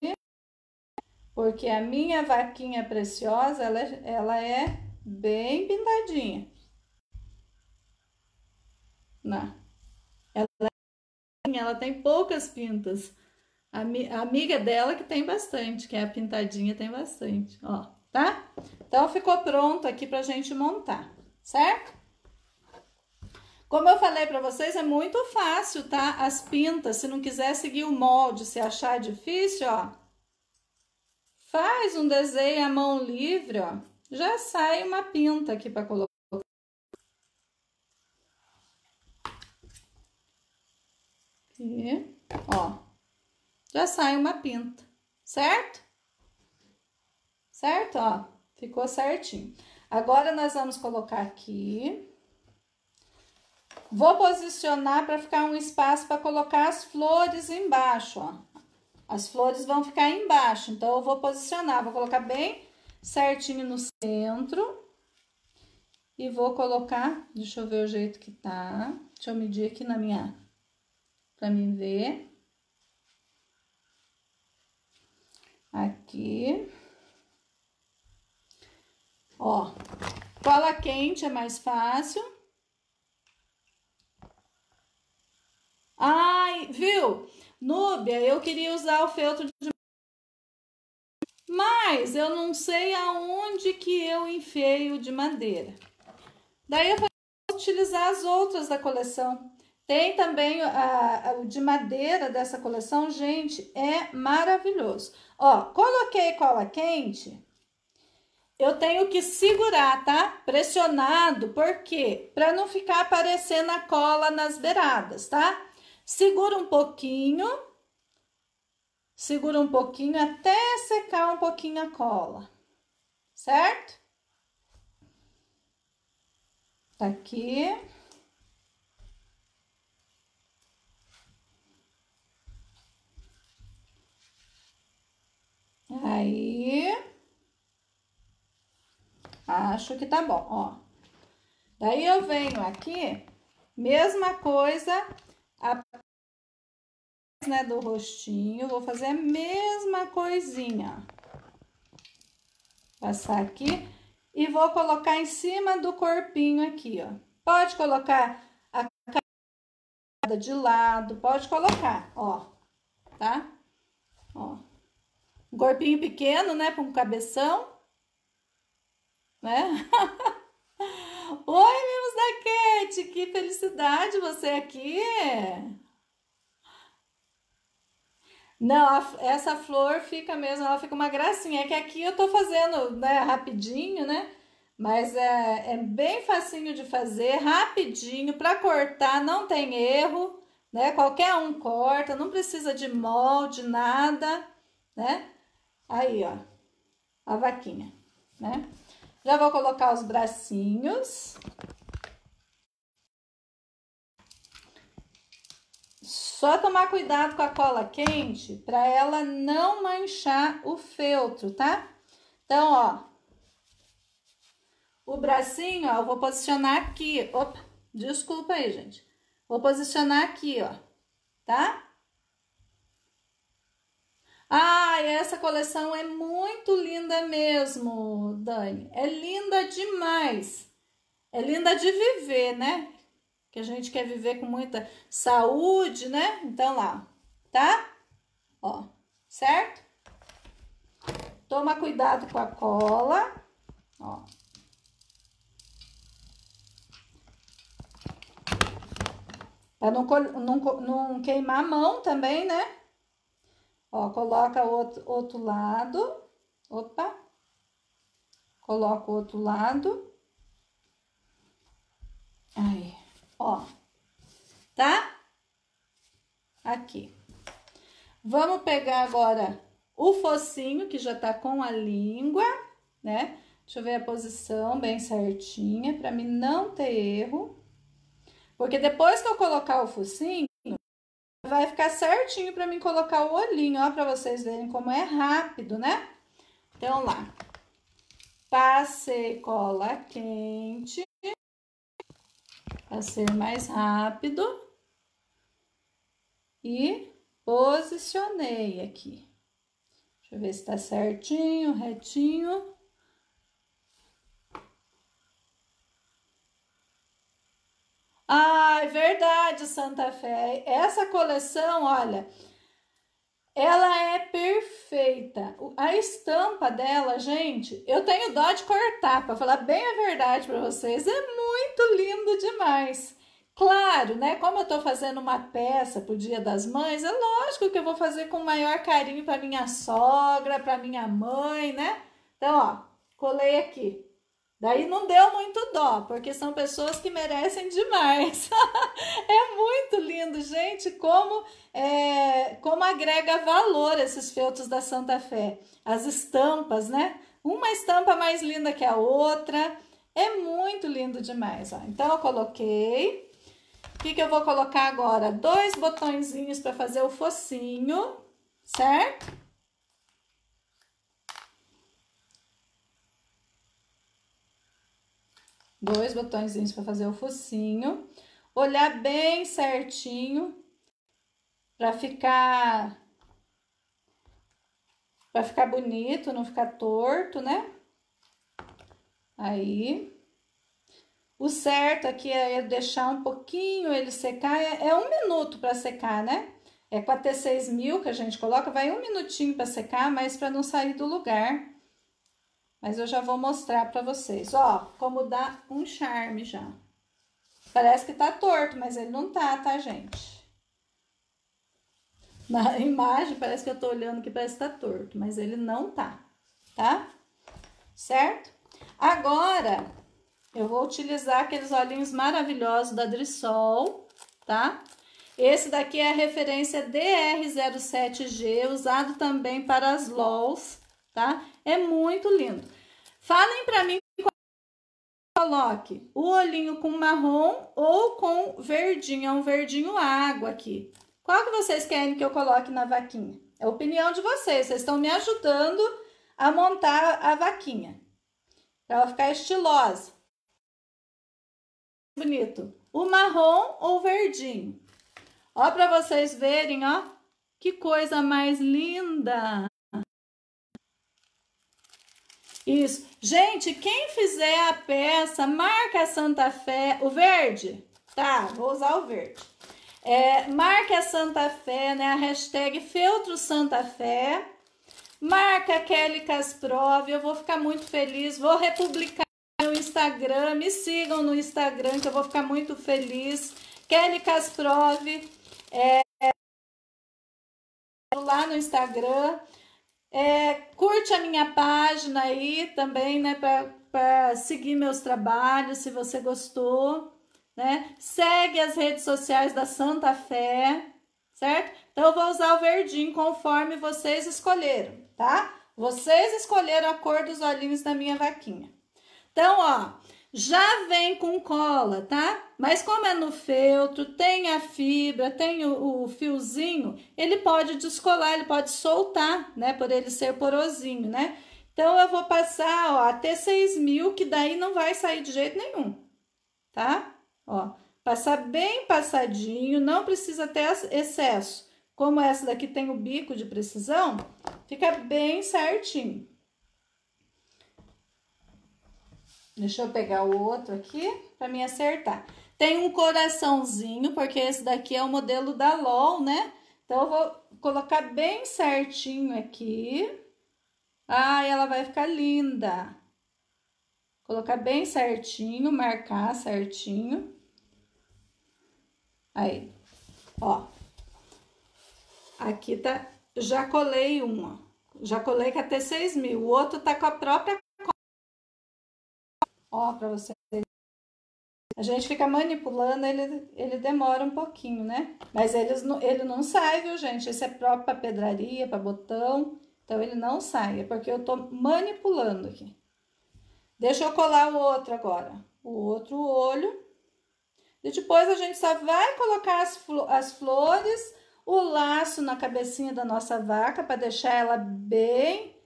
porque a minha vaquinha preciosa, ela, ela é bem pintadinha. na ela tem poucas pintas. A, a amiga dela que tem bastante, que é a pintadinha, tem bastante, ó, tá? Então, ficou pronto aqui pra gente montar, certo? Como eu falei para vocês, é muito fácil, tá? As pintas, se não quiser seguir o molde, se achar difícil, ó, faz um desenho à mão livre, ó, já sai uma pinta aqui para colocar. E, ó, já sai uma pinta, certo? Certo, ó, ficou certinho. Agora, nós vamos colocar aqui. Vou posicionar para ficar um espaço para colocar as flores embaixo, ó. As flores vão ficar embaixo, então eu vou posicionar, vou colocar bem certinho no centro. E vou colocar, deixa eu ver o jeito que tá. Deixa eu medir aqui na minha para mim ver. Aqui. Ó, cola quente é mais fácil. Ai, viu? Núbia, eu queria usar o feltro de... Mas eu não sei aonde que eu enfeio de madeira. Daí eu vou utilizar as outras da coleção. Tem também a, a, o de madeira dessa coleção, gente, é maravilhoso. Ó, coloquei cola quente, eu tenho que segurar, tá? Pressionado, porque para não ficar aparecendo a cola nas beiradas, tá? Segura um pouquinho, segura um pouquinho até secar um pouquinho a cola, certo? Tá aqui. Aí. Acho que tá bom, ó. Daí eu venho aqui, mesma coisa, a né, do rostinho, vou fazer a mesma coisinha. Passar aqui e vou colocar em cima do corpinho aqui, ó. Pode colocar a cara de lado, pode colocar, ó, tá? Um corpinho pequeno, né? Para um cabeção. Né? Oi, mimos da Kate, que felicidade você aqui. Não, a, essa flor fica mesmo, ela fica uma gracinha. É que aqui eu tô fazendo né, rapidinho, né? Mas é, é bem facinho de fazer, rapidinho, para cortar, não tem erro, né? Qualquer um corta, não precisa de molde, nada, né? Aí, ó, a vaquinha, né? Já vou colocar os bracinhos. Só tomar cuidado com a cola quente para ela não manchar o feltro, tá? Então, ó, o bracinho, ó, eu vou posicionar aqui. Opa, desculpa aí, gente. Vou posicionar aqui, ó, tá? Ah, essa coleção é muito linda mesmo, Dani. É linda demais. É linda de viver, né? Que a gente quer viver com muita saúde, né? Então lá, tá? Ó, certo? Toma cuidado com a cola, ó. Pra não, não, não queimar a mão também, né? Ó, coloca outro, outro lado. Opa! Coloca o outro lado. Aí, ó. Tá? Aqui. Vamos pegar agora o focinho, que já tá com a língua, né? Deixa eu ver a posição bem certinha, pra mim não ter erro. Porque depois que eu colocar o focinho, Vai ficar certinho para mim colocar o olhinho, ó, para vocês verem como é rápido, né? Então, lá. Passei cola quente. Para ser mais rápido. E posicionei aqui. Deixa eu ver se tá certinho, retinho. Ai, ah, é verdade, Santa Fé. Essa coleção, olha, ela é perfeita. A estampa dela, gente, eu tenho dó de cortar, para falar bem a verdade para vocês, é muito lindo demais. Claro, né? Como eu estou fazendo uma peça pro Dia das Mães, é lógico que eu vou fazer com o maior carinho para minha sogra, para minha mãe, né? Então, ó, colei aqui. Daí não deu muito dó, porque são pessoas que merecem demais. é muito lindo, gente, como é, como agrega valor esses feltos da Santa Fé. As estampas, né? Uma estampa mais linda que a outra. É muito lindo demais. Ó. Então, eu coloquei. O que, que eu vou colocar agora? Dois botõezinhos para fazer o focinho, certo? dois botõezinhos para fazer o focinho. Olhar bem certinho para ficar para ficar bonito, não ficar torto, né? Aí o certo aqui é deixar um pouquinho ele secar, é, é um minuto para secar, né? É com a T6000 que a gente coloca, vai um minutinho para secar, mas para não sair do lugar. Mas eu já vou mostrar para vocês, ó, como dá um charme já. Parece que tá torto, mas ele não tá, tá, gente? Na imagem parece que eu tô olhando que parece que tá torto, mas ele não tá, tá? Certo? Agora, eu vou utilizar aqueles olhinhos maravilhosos da Drisol, tá? Esse daqui é a referência DR07G, usado também para as LOLs tá? É muito lindo. Falem para mim qual... coloque o olhinho com marrom ou com verdinho, é um verdinho água aqui. Qual que vocês querem que eu coloque na vaquinha? É a opinião de vocês, vocês estão me ajudando a montar a vaquinha. Para ela ficar estilosa. Bonito. O marrom ou verdinho? Ó, para vocês verem, ó, que coisa mais linda! Isso. Gente, quem fizer a peça, marca a Santa Fé. O verde? Tá, vou usar o verde. É, marca a Santa Fé, né? A hashtag Feltro Santa Fé. Marca Kelly Casprov. Eu vou ficar muito feliz. Vou republicar no Instagram. Me sigam no Instagram, que eu vou ficar muito feliz. Kelly Casprov. É, é, lá no Instagram. É, curte a minha página aí também, né? Para seguir meus trabalhos, se você gostou, né? Segue as redes sociais da Santa Fé, certo? Então, eu vou usar o verdinho conforme vocês escolheram, tá? Vocês escolheram a cor dos olhinhos da minha vaquinha. Então, ó, já vem com cola, tá? Mas como é no feltro, tem a fibra, tem o, o fiozinho, ele pode descolar, ele pode soltar, né? Por ele ser porosinho, né? Então, eu vou passar, ó, até 6 mil, que daí não vai sair de jeito nenhum, tá? Ó, passar bem passadinho, não precisa ter excesso. Como essa daqui tem o bico de precisão, fica bem certinho. Deixa eu pegar o outro aqui para me acertar. Tem um coraçãozinho, porque esse daqui é o modelo da LOL, né? Então, eu vou colocar bem certinho aqui. Ai, ela vai ficar linda. Colocar bem certinho, marcar certinho. Aí, ó. Aqui tá, já colei uma. Já colei com até 6 mil. O outro tá com a própria ó, para você. A gente fica manipulando, ele, ele demora um pouquinho, né? Mas ele, ele não sai, viu, gente? Esse é próprio para pedraria, para botão. Então, ele não sai, é porque eu tô manipulando aqui. Deixa eu colar o outro agora. O outro olho. E depois a gente só vai colocar as, fl as flores, o laço na cabecinha da nossa vaca, para deixar ela bem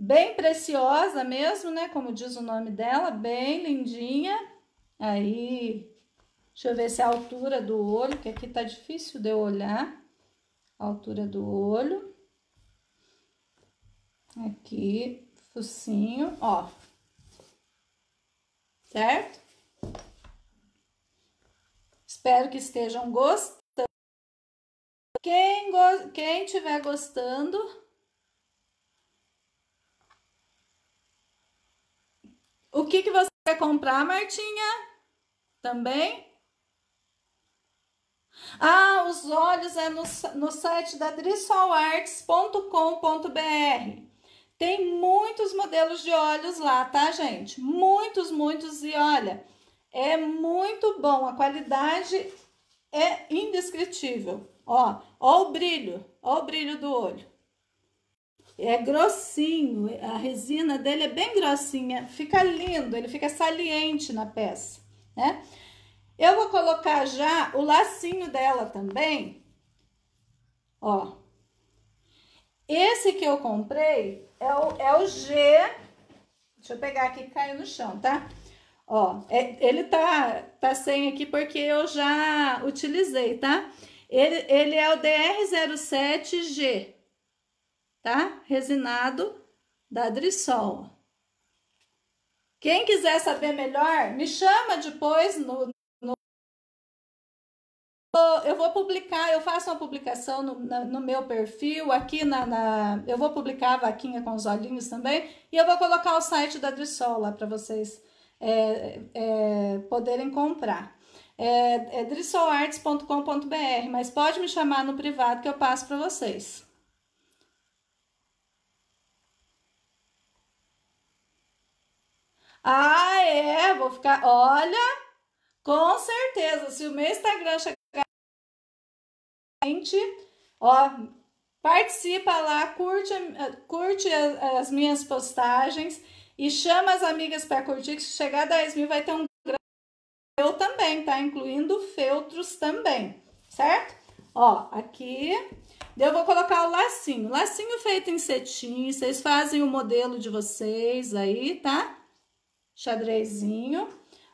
bem preciosa mesmo, né? Como diz o nome dela, bem lindinha. Aí, deixa eu ver se é a altura do olho, que aqui tá difícil de eu olhar. A altura do olho. Aqui, focinho, ó. Certo? Espero que estejam gostando. Quem, go quem tiver gostando, O que, que você quer comprar, Martinha? Também? Ah, os olhos é no, no site da drisolarts.com.br. Tem muitos modelos de olhos lá, tá, gente? Muitos, muitos. E olha, é muito bom. A qualidade é indescritível. Ó, ó o brilho, ó o brilho do olho é grossinho, a resina dele é bem grossinha, fica lindo, ele fica saliente na peça, né? Eu vou colocar já o lacinho dela também, ó. Esse que eu comprei é o, é o G, deixa eu pegar aqui que caiu no chão, tá? Ó, é, ele tá, tá sem aqui porque eu já utilizei, tá? Ele, ele é o DR07G, tá? Resinado da Drisol. Quem quiser saber melhor, me chama depois no, no eu vou publicar, eu faço uma publicação no, na, no meu perfil, aqui na, na, Eu vou publicar a vaquinha com os olhinhos também, e eu vou colocar o site da Drisol lá para vocês é, é, poderem comprar. É, é drissolarts.com.br, mas pode me chamar no privado que eu passo para vocês. Ah, é, vou ficar. Olha, com certeza, se o meu Instagram chegar. gente, Ó, participa lá, curte, curte as, minhas postagens e chama as amigas para curtir, que se chegar a 10 mil vai ter um eu também, tá? Incluindo feltros também, certo? Ó, aqui. Eu vou colocar o lacinho. Lacinho feito em cetim, vocês fazem o modelo de vocês aí, tá? xadrezinho.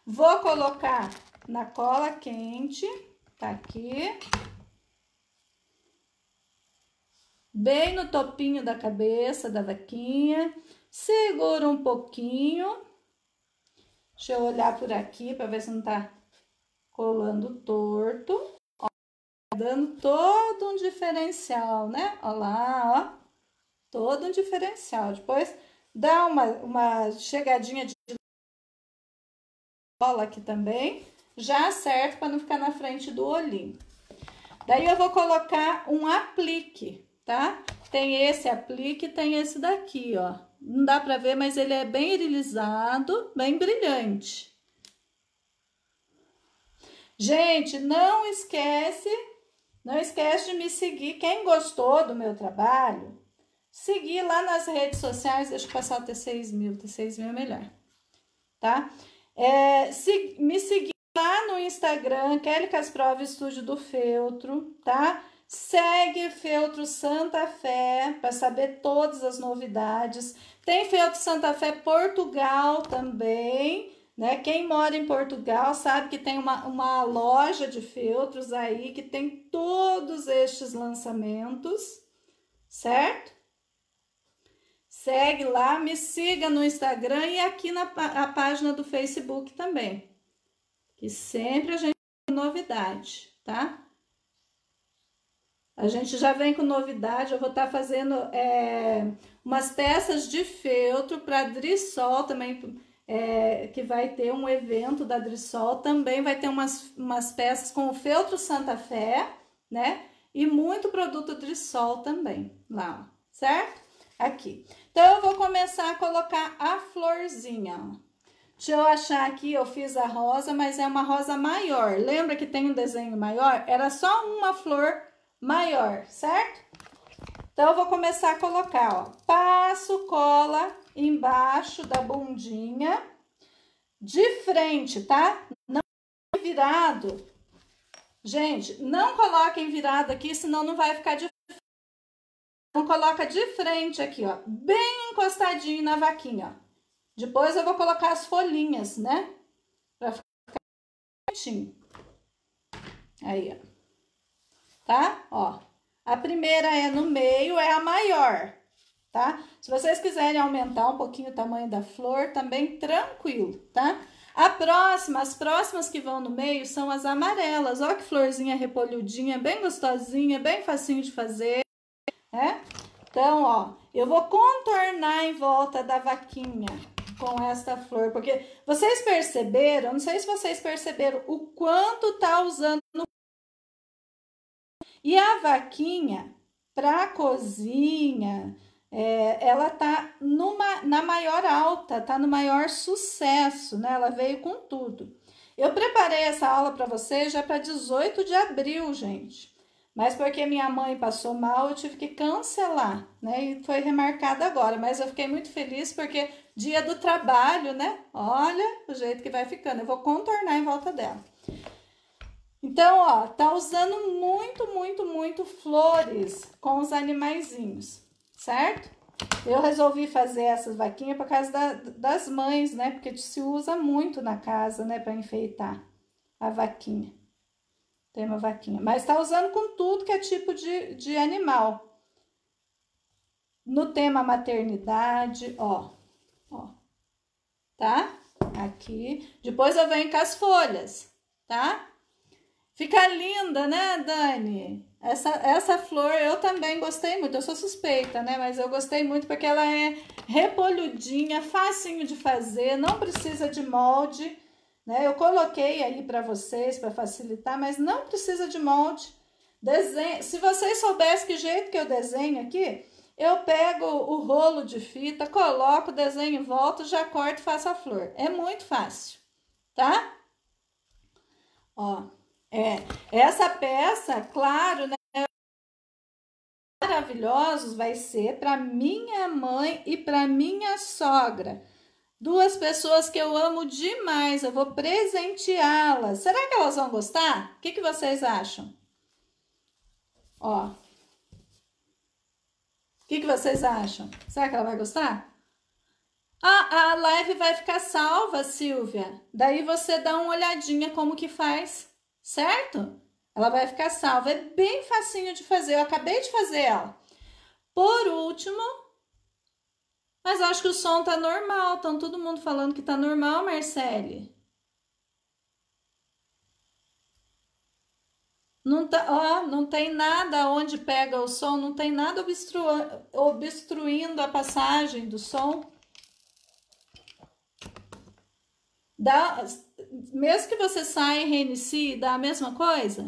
Vou colocar na cola quente, tá aqui. Bem no topinho da cabeça da vaquinha. Seguro um pouquinho. Deixa eu olhar por aqui para ver se não tá colando torto. Ó, tá dando todo um diferencial, né? Ó lá, ó. Todo um diferencial. Depois dá uma, uma chegadinha de cola aqui também, já certo para não ficar na frente do olhinho. Daí eu vou colocar um aplique, tá? Tem esse aplique, tem esse daqui, ó. Não dá para ver, mas ele é bem irilizado, bem brilhante. Gente, não esquece, não esquece de me seguir. Quem gostou do meu trabalho, seguir lá nas redes sociais. Deixa eu passar o T6000, T6000 é melhor, tá? Tá? É, se, me seguir lá no Instagram, Kelly Casprova Estúdio do Feltro, tá? Segue Feltro Santa Fé para saber todas as novidades. Tem Feltro Santa Fé Portugal também, né? Quem mora em Portugal sabe que tem uma, uma loja de feltros aí que tem todos estes lançamentos, certo? Segue lá, me siga no Instagram e aqui na a página do Facebook também. Que sempre a gente tem novidade, tá? A gente já vem com novidade. Eu vou estar tá fazendo é, umas peças de feltro para Drissol também, é, que vai ter um evento da Drissol. Também vai ter umas, umas peças com o feltro Santa Fé, né? E muito produto Drissol também lá, certo? Aqui. Então, eu vou começar a colocar a florzinha. Deixa eu achar aqui, eu fiz a rosa, mas é uma rosa maior. Lembra que tem um desenho maior? Era só uma flor maior, certo? Então, eu vou começar a colocar, ó. Passo, cola embaixo da bundinha. De frente, tá? Não virado. Gente, não coloquem virado aqui, senão não vai ficar de então, coloca de frente aqui, ó, bem encostadinho na vaquinha, ó. Depois eu vou colocar as folhinhas, né? Pra ficar certinho. Aí, ó. Tá? Ó. A primeira é no meio, é a maior, tá? Se vocês quiserem aumentar um pouquinho o tamanho da flor, também tranquilo, tá? A próxima, as próximas que vão no meio são as amarelas. Ó que florzinha repolhudinha, bem gostosinha, bem facinho de fazer né? Então, ó, eu vou contornar em volta da vaquinha com esta flor, porque vocês perceberam, não sei se vocês perceberam o quanto tá usando. E a vaquinha, para cozinha, é, ela tá numa, na maior alta, tá no maior sucesso, né? Ela veio com tudo. Eu preparei essa aula para vocês já para 18 de abril, gente. Mas porque minha mãe passou mal, eu tive que cancelar, né? E foi remarcado agora. Mas eu fiquei muito feliz porque dia do trabalho, né? Olha o jeito que vai ficando. Eu vou contornar em volta dela. Então, ó, tá usando muito, muito, muito flores com os animaizinhos, certo? Eu resolvi fazer essas vaquinhas por causa da, das mães, né? Porque se usa muito na casa, né? Para enfeitar a vaquinha. Tem uma vaquinha. Mas está usando com tudo que é tipo de, de animal. No tema maternidade, ó. Ó. Tá? Aqui. Depois eu venho com as folhas, tá? Fica linda, né, Dani? Essa, essa flor eu também gostei muito. Eu sou suspeita, né? Mas eu gostei muito porque ela é repolhudinha, facinho de fazer, não precisa de molde. Né? Eu coloquei aí para vocês, para facilitar, mas não precisa de molde. Desenho. Se vocês soubessem que jeito que eu desenho aqui, eu pego o rolo de fita, coloco, desenho em volta, já corto e faço a flor. É muito fácil, tá? Ó, é, essa peça, claro, né? Maravilhosos vai ser para minha mãe e para minha sogra. Duas pessoas que eu amo demais, eu vou presenteá-las. Será que elas vão gostar? O que, que vocês acham? Ó. O que, que vocês acham? Será que ela vai gostar? Ah, a live vai ficar salva, Silvia. Daí você dá uma olhadinha como que faz, certo? Ela vai ficar salva. É bem facinho de fazer. Eu acabei de fazer ela. Por último, mas acho que o som tá normal. Estão todo mundo falando que tá normal, Marcele. Não tá, ó, não tem nada onde pega o som, não tem nada obstru, obstruindo a passagem do som. Dá, mesmo que você saia e reinicie, dá a mesma coisa?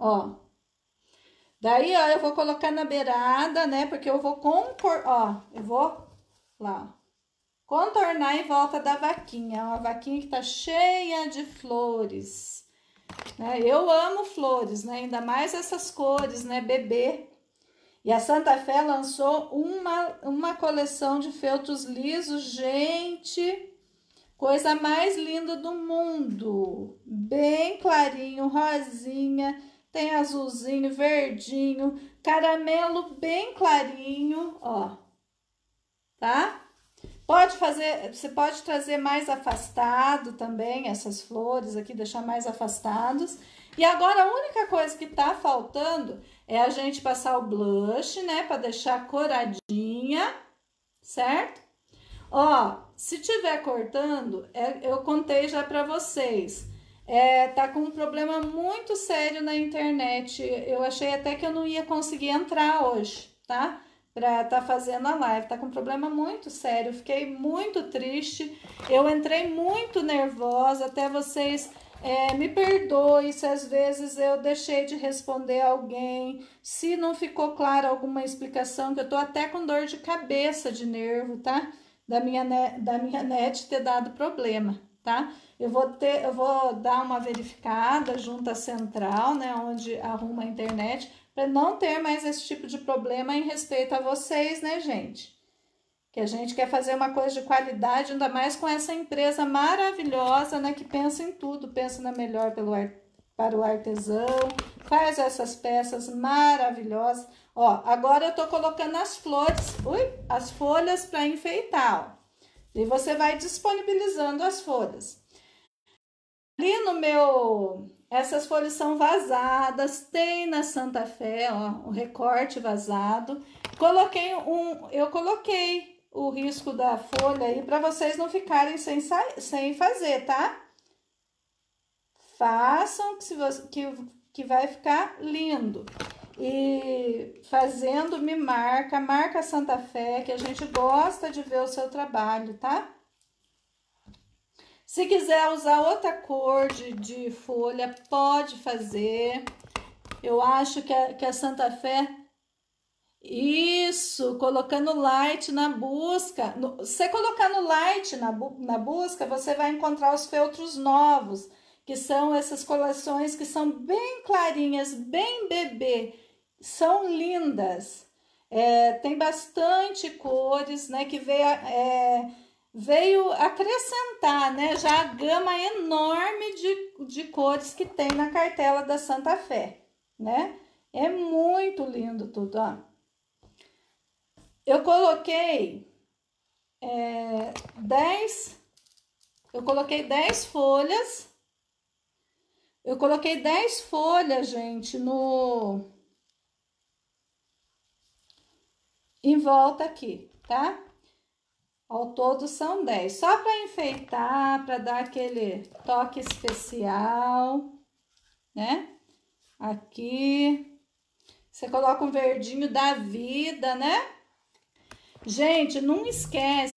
Ó, Daí, ó, eu vou colocar na beirada, né? Porque eu vou compor, ó, eu vou lá, ó, contornar em volta da vaquinha. Uma vaquinha que tá cheia de flores, né? Eu amo flores, né? Ainda mais essas cores, né? Bebê. E a Santa Fé lançou uma, uma coleção de feltros lisos, gente. Coisa mais linda do mundo. Bem clarinho, rosinha tem azulzinho, verdinho, caramelo bem clarinho, ó. Tá? Pode fazer, você pode trazer mais afastado também essas flores aqui, deixar mais afastados. E agora a única coisa que tá faltando é a gente passar o blush, né, para deixar coradinha, certo? Ó, se tiver cortando, é, eu contei já para vocês é, tá com um problema muito sério na internet. Eu achei até que eu não ia conseguir entrar hoje, tá? Pra tá fazendo a live. Tá com um problema muito sério. Fiquei muito triste. Eu entrei muito nervosa. Até vocês é, me perdoem se às vezes eu deixei de responder alguém. Se não ficou clara alguma explicação, que eu tô até com dor de cabeça de nervo, tá? Da minha, da minha net ter dado problema, tá? Eu vou, ter, eu vou dar uma verificada junto à central, né, onde arruma a internet, para não ter mais esse tipo de problema em respeito a vocês, né, gente? Que a gente quer fazer uma coisa de qualidade, ainda mais com essa empresa maravilhosa, né, que pensa em tudo, pensa na melhor pelo ar, para o artesão, faz essas peças maravilhosas. Ó, agora eu tô colocando as flores, ui, as folhas para enfeitar, ó. E você vai disponibilizando as folhas. Ali no meu. Essas folhas são vazadas, tem na Santa Fé, ó, o recorte vazado. Coloquei um. Eu coloquei o risco da folha aí para vocês não ficarem sem, sem fazer, tá? Façam que, se você, que, que vai ficar lindo. E fazendo me marca, marca Santa Fé, que a gente gosta de ver o seu trabalho, tá? Se quiser usar outra cor de, de folha, pode fazer. Eu acho que a, que a Santa Fé. Isso, colocando light na busca. No, você colocando light na, bu, na busca, você vai encontrar os feltros novos, que são essas coleções que são bem clarinhas, bem bebê, são lindas. É, tem bastante cores, né? Que vê. É, veio acrescentar né, já a gama enorme de, de cores que tem na cartela da Santa Fé, né? É muito lindo tudo, ó. Eu coloquei é, 10, eu coloquei 10 folhas, eu coloquei 10 folhas, gente, no... Em volta aqui, tá? Ao todo são 10. Só para enfeitar, para dar aquele toque especial, né? Aqui. Você coloca um verdinho da vida, né? Gente, não esquece.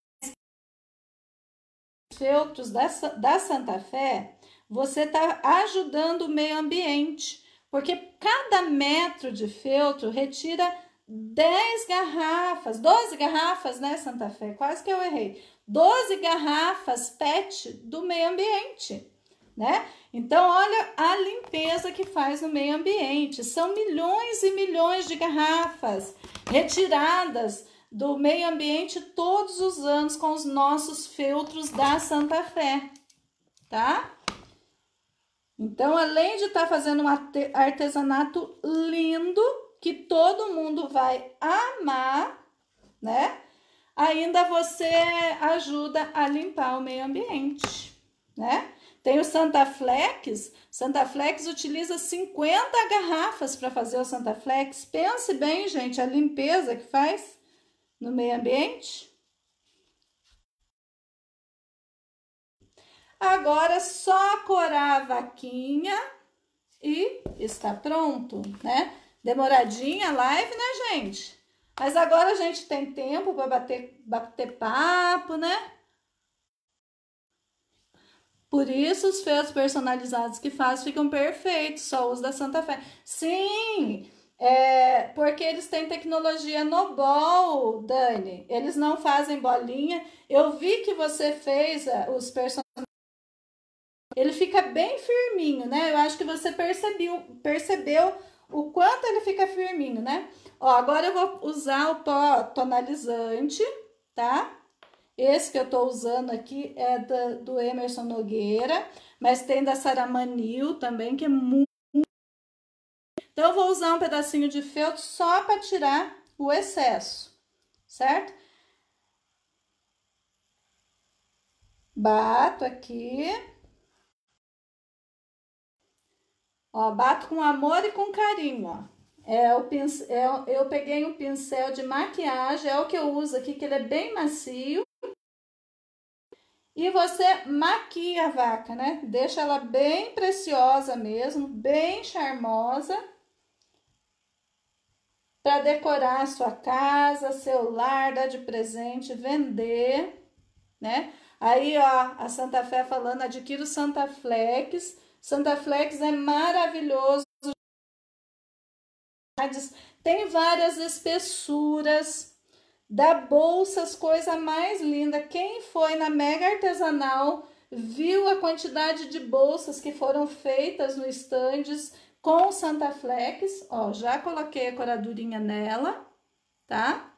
Feltros da, da Santa Fé, você está ajudando o meio ambiente, porque cada metro de feltro retira 10 garrafas, 12 garrafas, né, Santa Fé? Quase que eu errei. 12 garrafas PET do meio ambiente, né? Então, olha a limpeza que faz no meio ambiente. São milhões e milhões de garrafas retiradas do meio ambiente todos os anos com os nossos feltros da Santa Fé, tá? Então, além de estar tá fazendo um artesanato lindo, que todo mundo vai amar, né? Ainda você ajuda a limpar o meio ambiente, né? Tem o Santa Flex. Santa Flex utiliza 50 garrafas para fazer o Santa Flex. Pense bem, gente, a limpeza que faz no meio ambiente. Agora é só corar a vaquinha e está pronto, né? Demoradinha a live, né, gente? Mas agora a gente tem tempo para bater, bater papo, né? Por isso os feios personalizados que faz ficam perfeitos, só os da Santa Fé. Sim, é porque eles têm tecnologia no bol, Dani. Eles não fazem bolinha. Eu vi que você fez é, os personalizados. Ele fica bem firminho, né? Eu acho que você percebeu, percebeu o quanto ele fica firminho, né? Ó, agora eu vou usar o tonalizante, tá? Esse que eu tô usando aqui é da, do Emerson Nogueira, mas tem da Saramanil também, que é muito... Então, eu vou usar um pedacinho de feltro só para tirar o excesso, certo? Bato aqui. Ó, bato com amor e com carinho, ó. É o pincel, é eu peguei um pincel de maquiagem, é o que eu uso aqui, que ele é bem macio. E você maquia a vaca, né? Deixa ela bem preciosa mesmo, bem charmosa. Para decorar a sua casa, seu lar, dar de presente, vender, né? Aí, ó, a Santa Fé falando, adquira o Santa Flex Santa Flex é maravilhoso. Tem várias espessuras. Da bolsas, coisa mais linda. Quem foi na Mega Artesanal viu a quantidade de bolsas que foram feitas no estandes com Santa Flex. Ó, já coloquei a coradurinha nela, tá?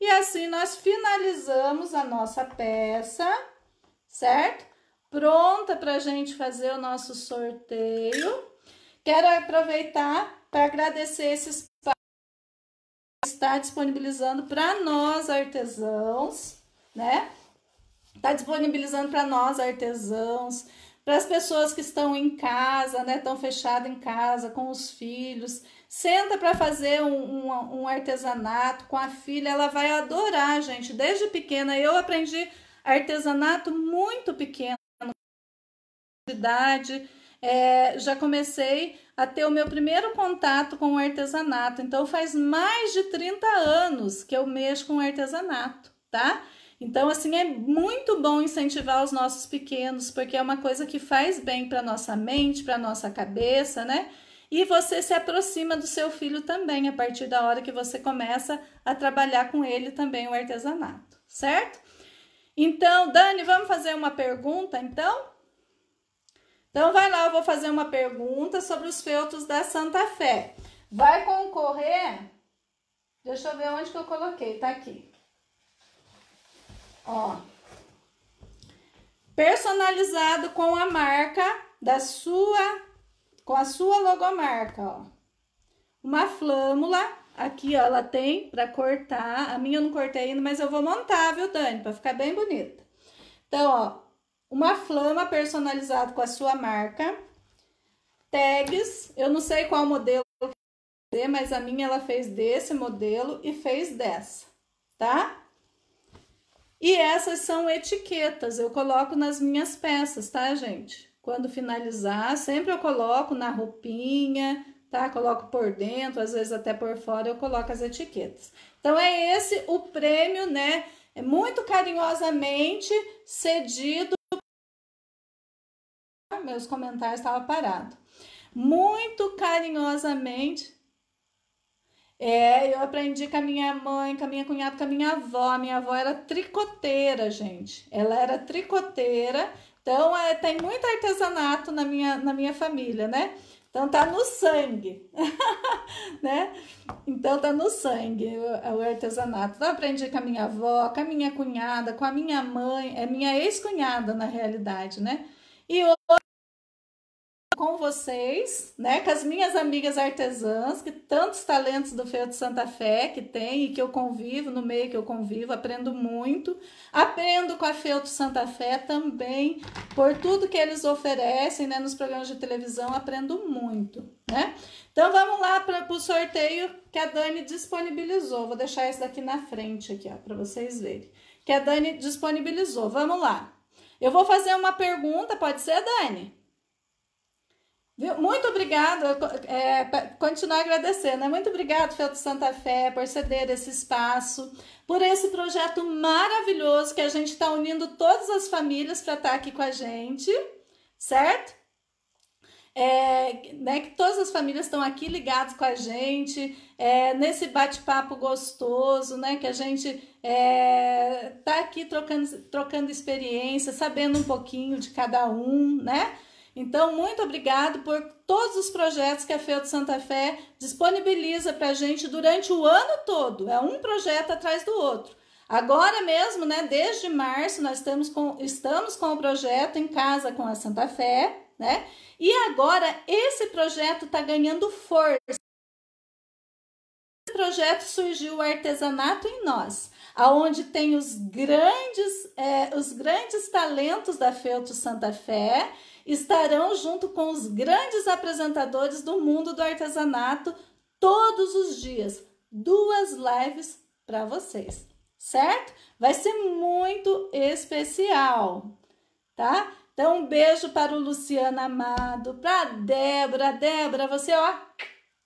E assim nós finalizamos a nossa peça, certo? pronta para a gente fazer o nosso sorteio. Quero aproveitar para agradecer esse espaço que está disponibilizando para nós artesãos, né? Está disponibilizando para nós artesãos, para as pessoas que estão em casa, né? Estão fechadas em casa com os filhos. Senta para fazer um, um, um artesanato com a filha, ela vai adorar, gente. Desde pequena eu aprendi artesanato muito pequena de idade, é, já comecei a ter o meu primeiro contato com o artesanato. Então, faz mais de 30 anos que eu mexo com o artesanato, tá? Então, assim, é muito bom incentivar os nossos pequenos, porque é uma coisa que faz bem para nossa mente, para nossa cabeça, né? E você se aproxima do seu filho também a partir da hora que você começa a trabalhar com ele também o artesanato, certo? Então, Dani, vamos fazer uma pergunta, então? Então, vai lá, eu vou fazer uma pergunta sobre os feltros da Santa Fé. Vai concorrer. Deixa eu ver onde que eu coloquei, tá aqui. Ó. Personalizado com a marca da sua com a sua logomarca, ó. Uma flâmula aqui, ó, ela tem para cortar. A minha eu não cortei ainda, mas eu vou montar, viu, Dani, para ficar bem bonita. Então, ó, uma flama personalizada com a sua marca, tags, eu não sei qual modelo fazer, mas a minha ela fez desse modelo e fez dessa, tá? E essas são etiquetas, eu coloco nas minhas peças, tá, gente? Quando finalizar, sempre eu coloco na roupinha, tá? Coloco por dentro, às vezes até por fora eu coloco as etiquetas. Então é esse o prêmio, né? É muito carinhosamente cedido meus comentários estavam parados. Muito carinhosamente. É, eu aprendi com a minha mãe, com a minha cunhada, com a minha avó. A minha avó era tricoteira, gente. Ela era tricoteira. Então, é, tem muito artesanato na minha, na minha família, né? Então tá no sangue, né? Então tá no sangue o artesanato. Então, eu aprendi com a minha avó, com a minha cunhada, com a minha mãe, é minha ex-cunhada na realidade, né? E hoje com vocês, né, com as minhas amigas artesãs, que tantos talentos do Feio de Santa Fé que tem e que eu convivo, no meio que eu convivo, aprendo muito. Aprendo com a Feio de Santa Fé também, por tudo que eles oferecem, né, nos programas de televisão, aprendo muito, né? Então vamos lá para o sorteio que a Dani disponibilizou. Vou deixar esse daqui na frente aqui, ó, para vocês verem. Que a Dani disponibilizou. Vamos lá. Eu vou fazer uma pergunta, pode ser, Dani? Muito obrigada, é, continuar agradecendo. Né? Muito obrigado, Felto Santa Fé, por ceder esse espaço, por esse projeto maravilhoso que a gente está unindo todas as famílias para estar tá aqui com a gente, certo? É, né, que todas as famílias estão aqui ligadas com a gente, é, nesse bate-papo gostoso, né, que a gente é, tá aqui trocando, trocando experiência, sabendo um pouquinho de cada um, né? Então, muito obrigado por todos os projetos que a FEU de Santa Fé disponibiliza para a gente durante o ano todo. É um projeto atrás do outro. Agora mesmo, né, desde março, nós com, estamos com o projeto em casa com a Santa Fé, né? E agora esse projeto está ganhando força. Esse projeto surgiu o artesanato em nós, aonde tem os grandes, é, os grandes talentos da Felto Santa Fé estarão junto com os grandes apresentadores do mundo do artesanato todos os dias. Duas lives para vocês, certo? Vai ser muito especial, tá? Então, um beijo para o Luciano Amado, para a Débora. Débora, você, ó,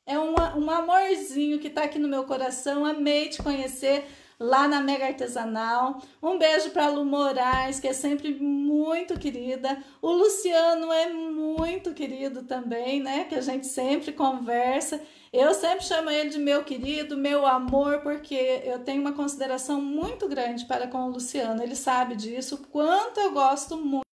é um, um amorzinho que tá aqui no meu coração. Amei te conhecer lá na Mega Artesanal. Um beijo para Lu Moraes, que é sempre muito querida. O Luciano é muito querido também, né? Que a gente sempre conversa. Eu sempre chamo ele de meu querido, meu amor, porque eu tenho uma consideração muito grande para com o Luciano. Ele sabe disso, o quanto eu gosto muito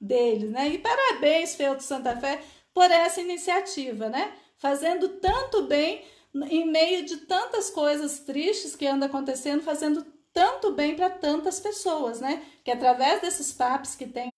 dele, né? E parabéns, Feito Santa Fé, por essa iniciativa, né? Fazendo tanto bem em meio de tantas coisas tristes que andam acontecendo, fazendo tanto bem para tantas pessoas, né? Que através desses papos que tem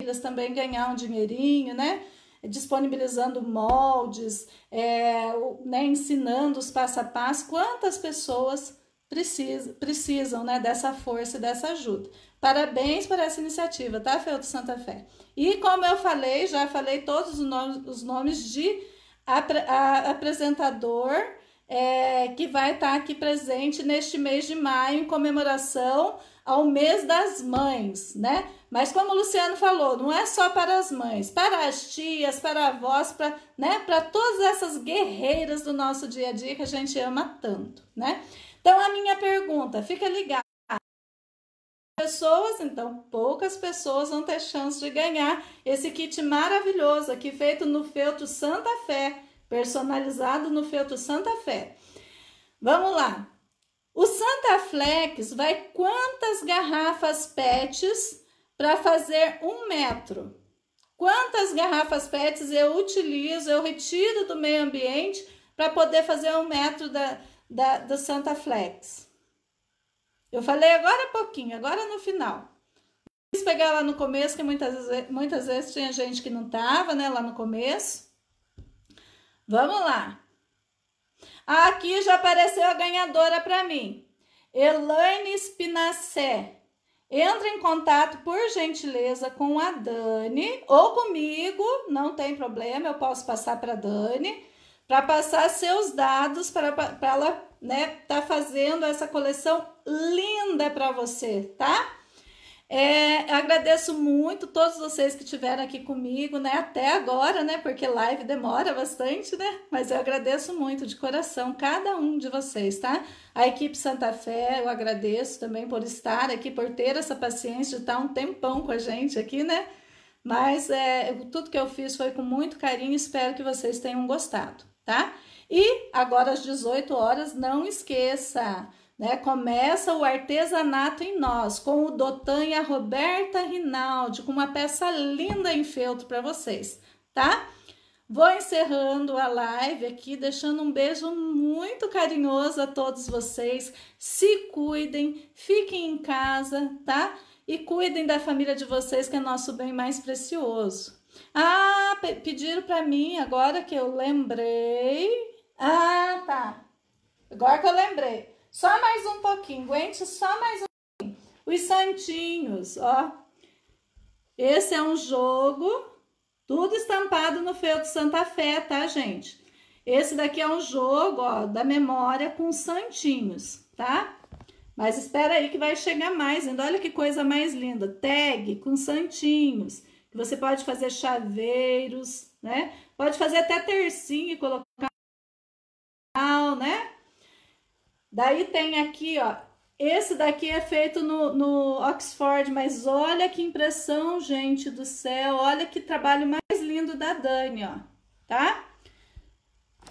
eles também ganhar um dinheirinho, né? Disponibilizando moldes, é, né? ensinando os passo a passo, quantas pessoas precisam, precisam né? dessa força e dessa ajuda. Parabéns por essa iniciativa, tá, Felto Santa Fé? E como eu falei, já falei todos os nomes, os nomes de apresentador é, que vai estar aqui presente neste mês de maio em comemoração ao mês das mães, né? Mas como o Luciano falou, não é só para as mães, para as tias, para avós, para, né, para todas essas guerreiras do nosso dia a dia que a gente ama tanto, né? Então a minha pergunta, fica ligado pessoas, então poucas pessoas vão ter chance de ganhar esse kit maravilhoso aqui feito no feltro Santa Fé, personalizado no feltro Santa Fé. Vamos lá. O Santa Flex vai quantas garrafas PETs para fazer um metro? Quantas garrafas PETs eu utilizo, eu retiro do meio ambiente para poder fazer um metro da, da, do Santa Flex? Eu falei agora há pouquinho, agora no final. Quis pegar lá no começo, que muitas, muitas vezes tinha gente que não tava, né, lá no começo. Vamos lá. Aqui já apareceu a ganhadora para mim. Elaine Spinacé. Entra em contato, por gentileza, com a Dani ou comigo, não tem problema, eu posso passar para a Dani, para passar seus dados para ela né, tá fazendo essa coleção linda para você, tá? É, agradeço muito todos vocês que estiveram aqui comigo, né? Até agora, né? Porque live demora bastante, né? Mas eu agradeço muito de coração cada um de vocês, tá? A equipe Santa Fé, eu agradeço também por estar aqui, por ter essa paciência de estar um tempão com a gente aqui, né? Mas é, tudo que eu fiz foi com muito carinho, espero que vocês tenham gostado, tá? E agora às 18 horas, não esqueça. Né? Começa o artesanato em nós, com o Dotan e a Roberta Rinaldi, com uma peça linda em feltro para vocês, tá? Vou encerrando a live aqui, deixando um beijo muito carinhoso a todos vocês. Se cuidem, fiquem em casa, tá? E cuidem da família de vocês, que é nosso bem mais precioso. Ah, pediram para mim agora que eu lembrei. Ah, tá. Agora que eu lembrei. Só mais um pouquinho, aguente só mais um pouquinho. Os santinhos, ó. Esse é um jogo, tudo estampado no feltro Santa Fé, tá, gente? Esse daqui é um jogo, ó, da memória com santinhos, tá? Mas espera aí que vai chegar mais ainda. Olha que coisa mais linda. Tag com santinhos. Que você pode fazer chaveiros, né? Pode fazer até tercinho e colocar, né? Daí tem aqui, ó, esse daqui é feito no, no Oxford, mas olha que impressão, gente do céu, olha que trabalho mais lindo da Dani, ó, tá?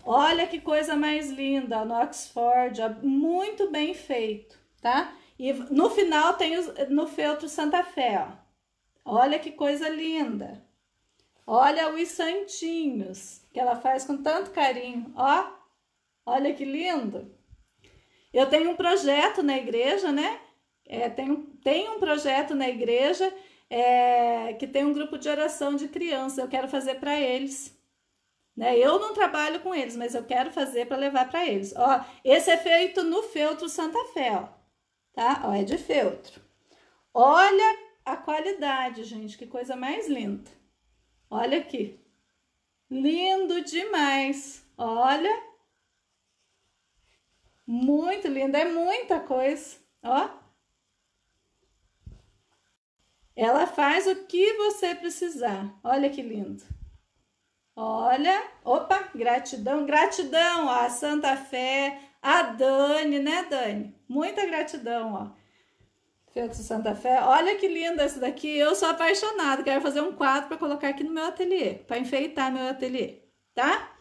Olha que coisa mais linda no Oxford, ó, muito bem feito, tá? E no final tem os, no feltro Santa Fé, ó. Olha que coisa linda. Olha os santinhos que ela faz com tanto carinho, ó. Olha que lindo. Eu tenho um projeto na igreja, né? É, tenho, tenho um projeto na igreja é, que tem um grupo de oração de crianças. Eu quero fazer para eles. Né? Eu não trabalho com eles, mas eu quero fazer para levar para eles. Ó, esse é feito no feltro Santa Fé, ó, tá? Ó, é de feltro. Olha a qualidade, gente, que coisa mais linda. Olha aqui. Lindo demais. Olha muito linda, é muita coisa, ó. Ela faz o que você precisar. Olha que lindo. Olha, opa, gratidão, gratidão ó, a Santa Fé, a Dani, né, Dani? Muita gratidão, ó. Feito Santa Fé. Olha que linda essa daqui. Eu sou apaixonada. Quero fazer um quadro para colocar aqui no meu ateliê, para enfeitar meu ateliê, tá?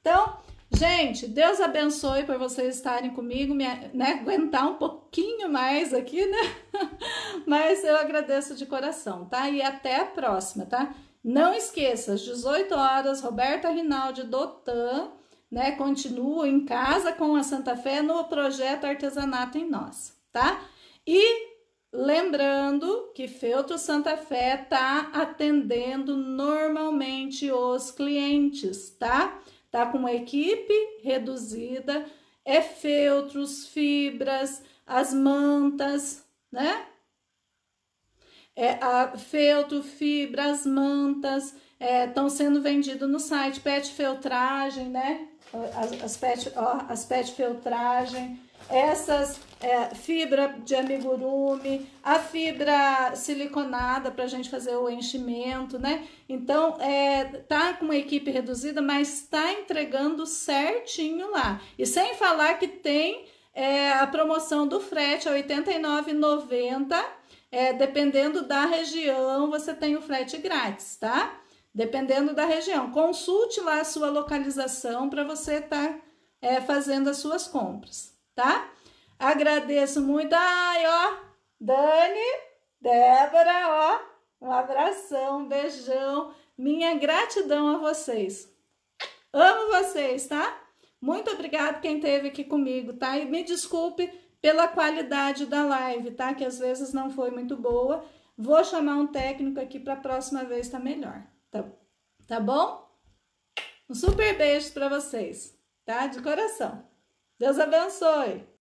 Então, Gente, Deus abençoe por vocês estarem comigo, me, né, aguentar um pouquinho mais aqui, né? Mas eu agradeço de coração, tá? E até a próxima, tá? Não esqueça, às 18 horas, Roberta Rinaldi Dotan, né? Continua em casa com a Santa Fé no projeto Artesanato em Nós, tá? E Lembrando que Feltro Santa Fé está atendendo normalmente os clientes, tá? Tá com uma equipe reduzida, é feltros, fibras, as mantas, né? É, a feltro, fibras, mantas estão é, sendo vendidos no site. Pet feltragem, né? As, as, pet, ó, as pet feltragem. Essas é, fibra de amigurume, a fibra siliconada para a gente fazer o enchimento, né? Então, é, tá com uma equipe reduzida, mas está entregando certinho lá. E sem falar que tem é, a promoção do frete a R$ 89,90. É, dependendo da região, você tem o frete grátis, tá? Dependendo da região. Consulte lá a sua localização para você estar tá, é, fazendo as suas compras, tá? Agradeço muito. Ai, ó, Dani, Débora, ó, um abração, um beijão. Minha gratidão a vocês. Amo vocês, tá? Muito obrigado quem esteve aqui comigo, tá? E me desculpe pela qualidade da live, tá? Que às vezes não foi muito boa. Vou chamar um técnico aqui para a próxima vez tá melhor. Tá, tá bom? Um super beijo para vocês, tá? De coração. Deus abençoe.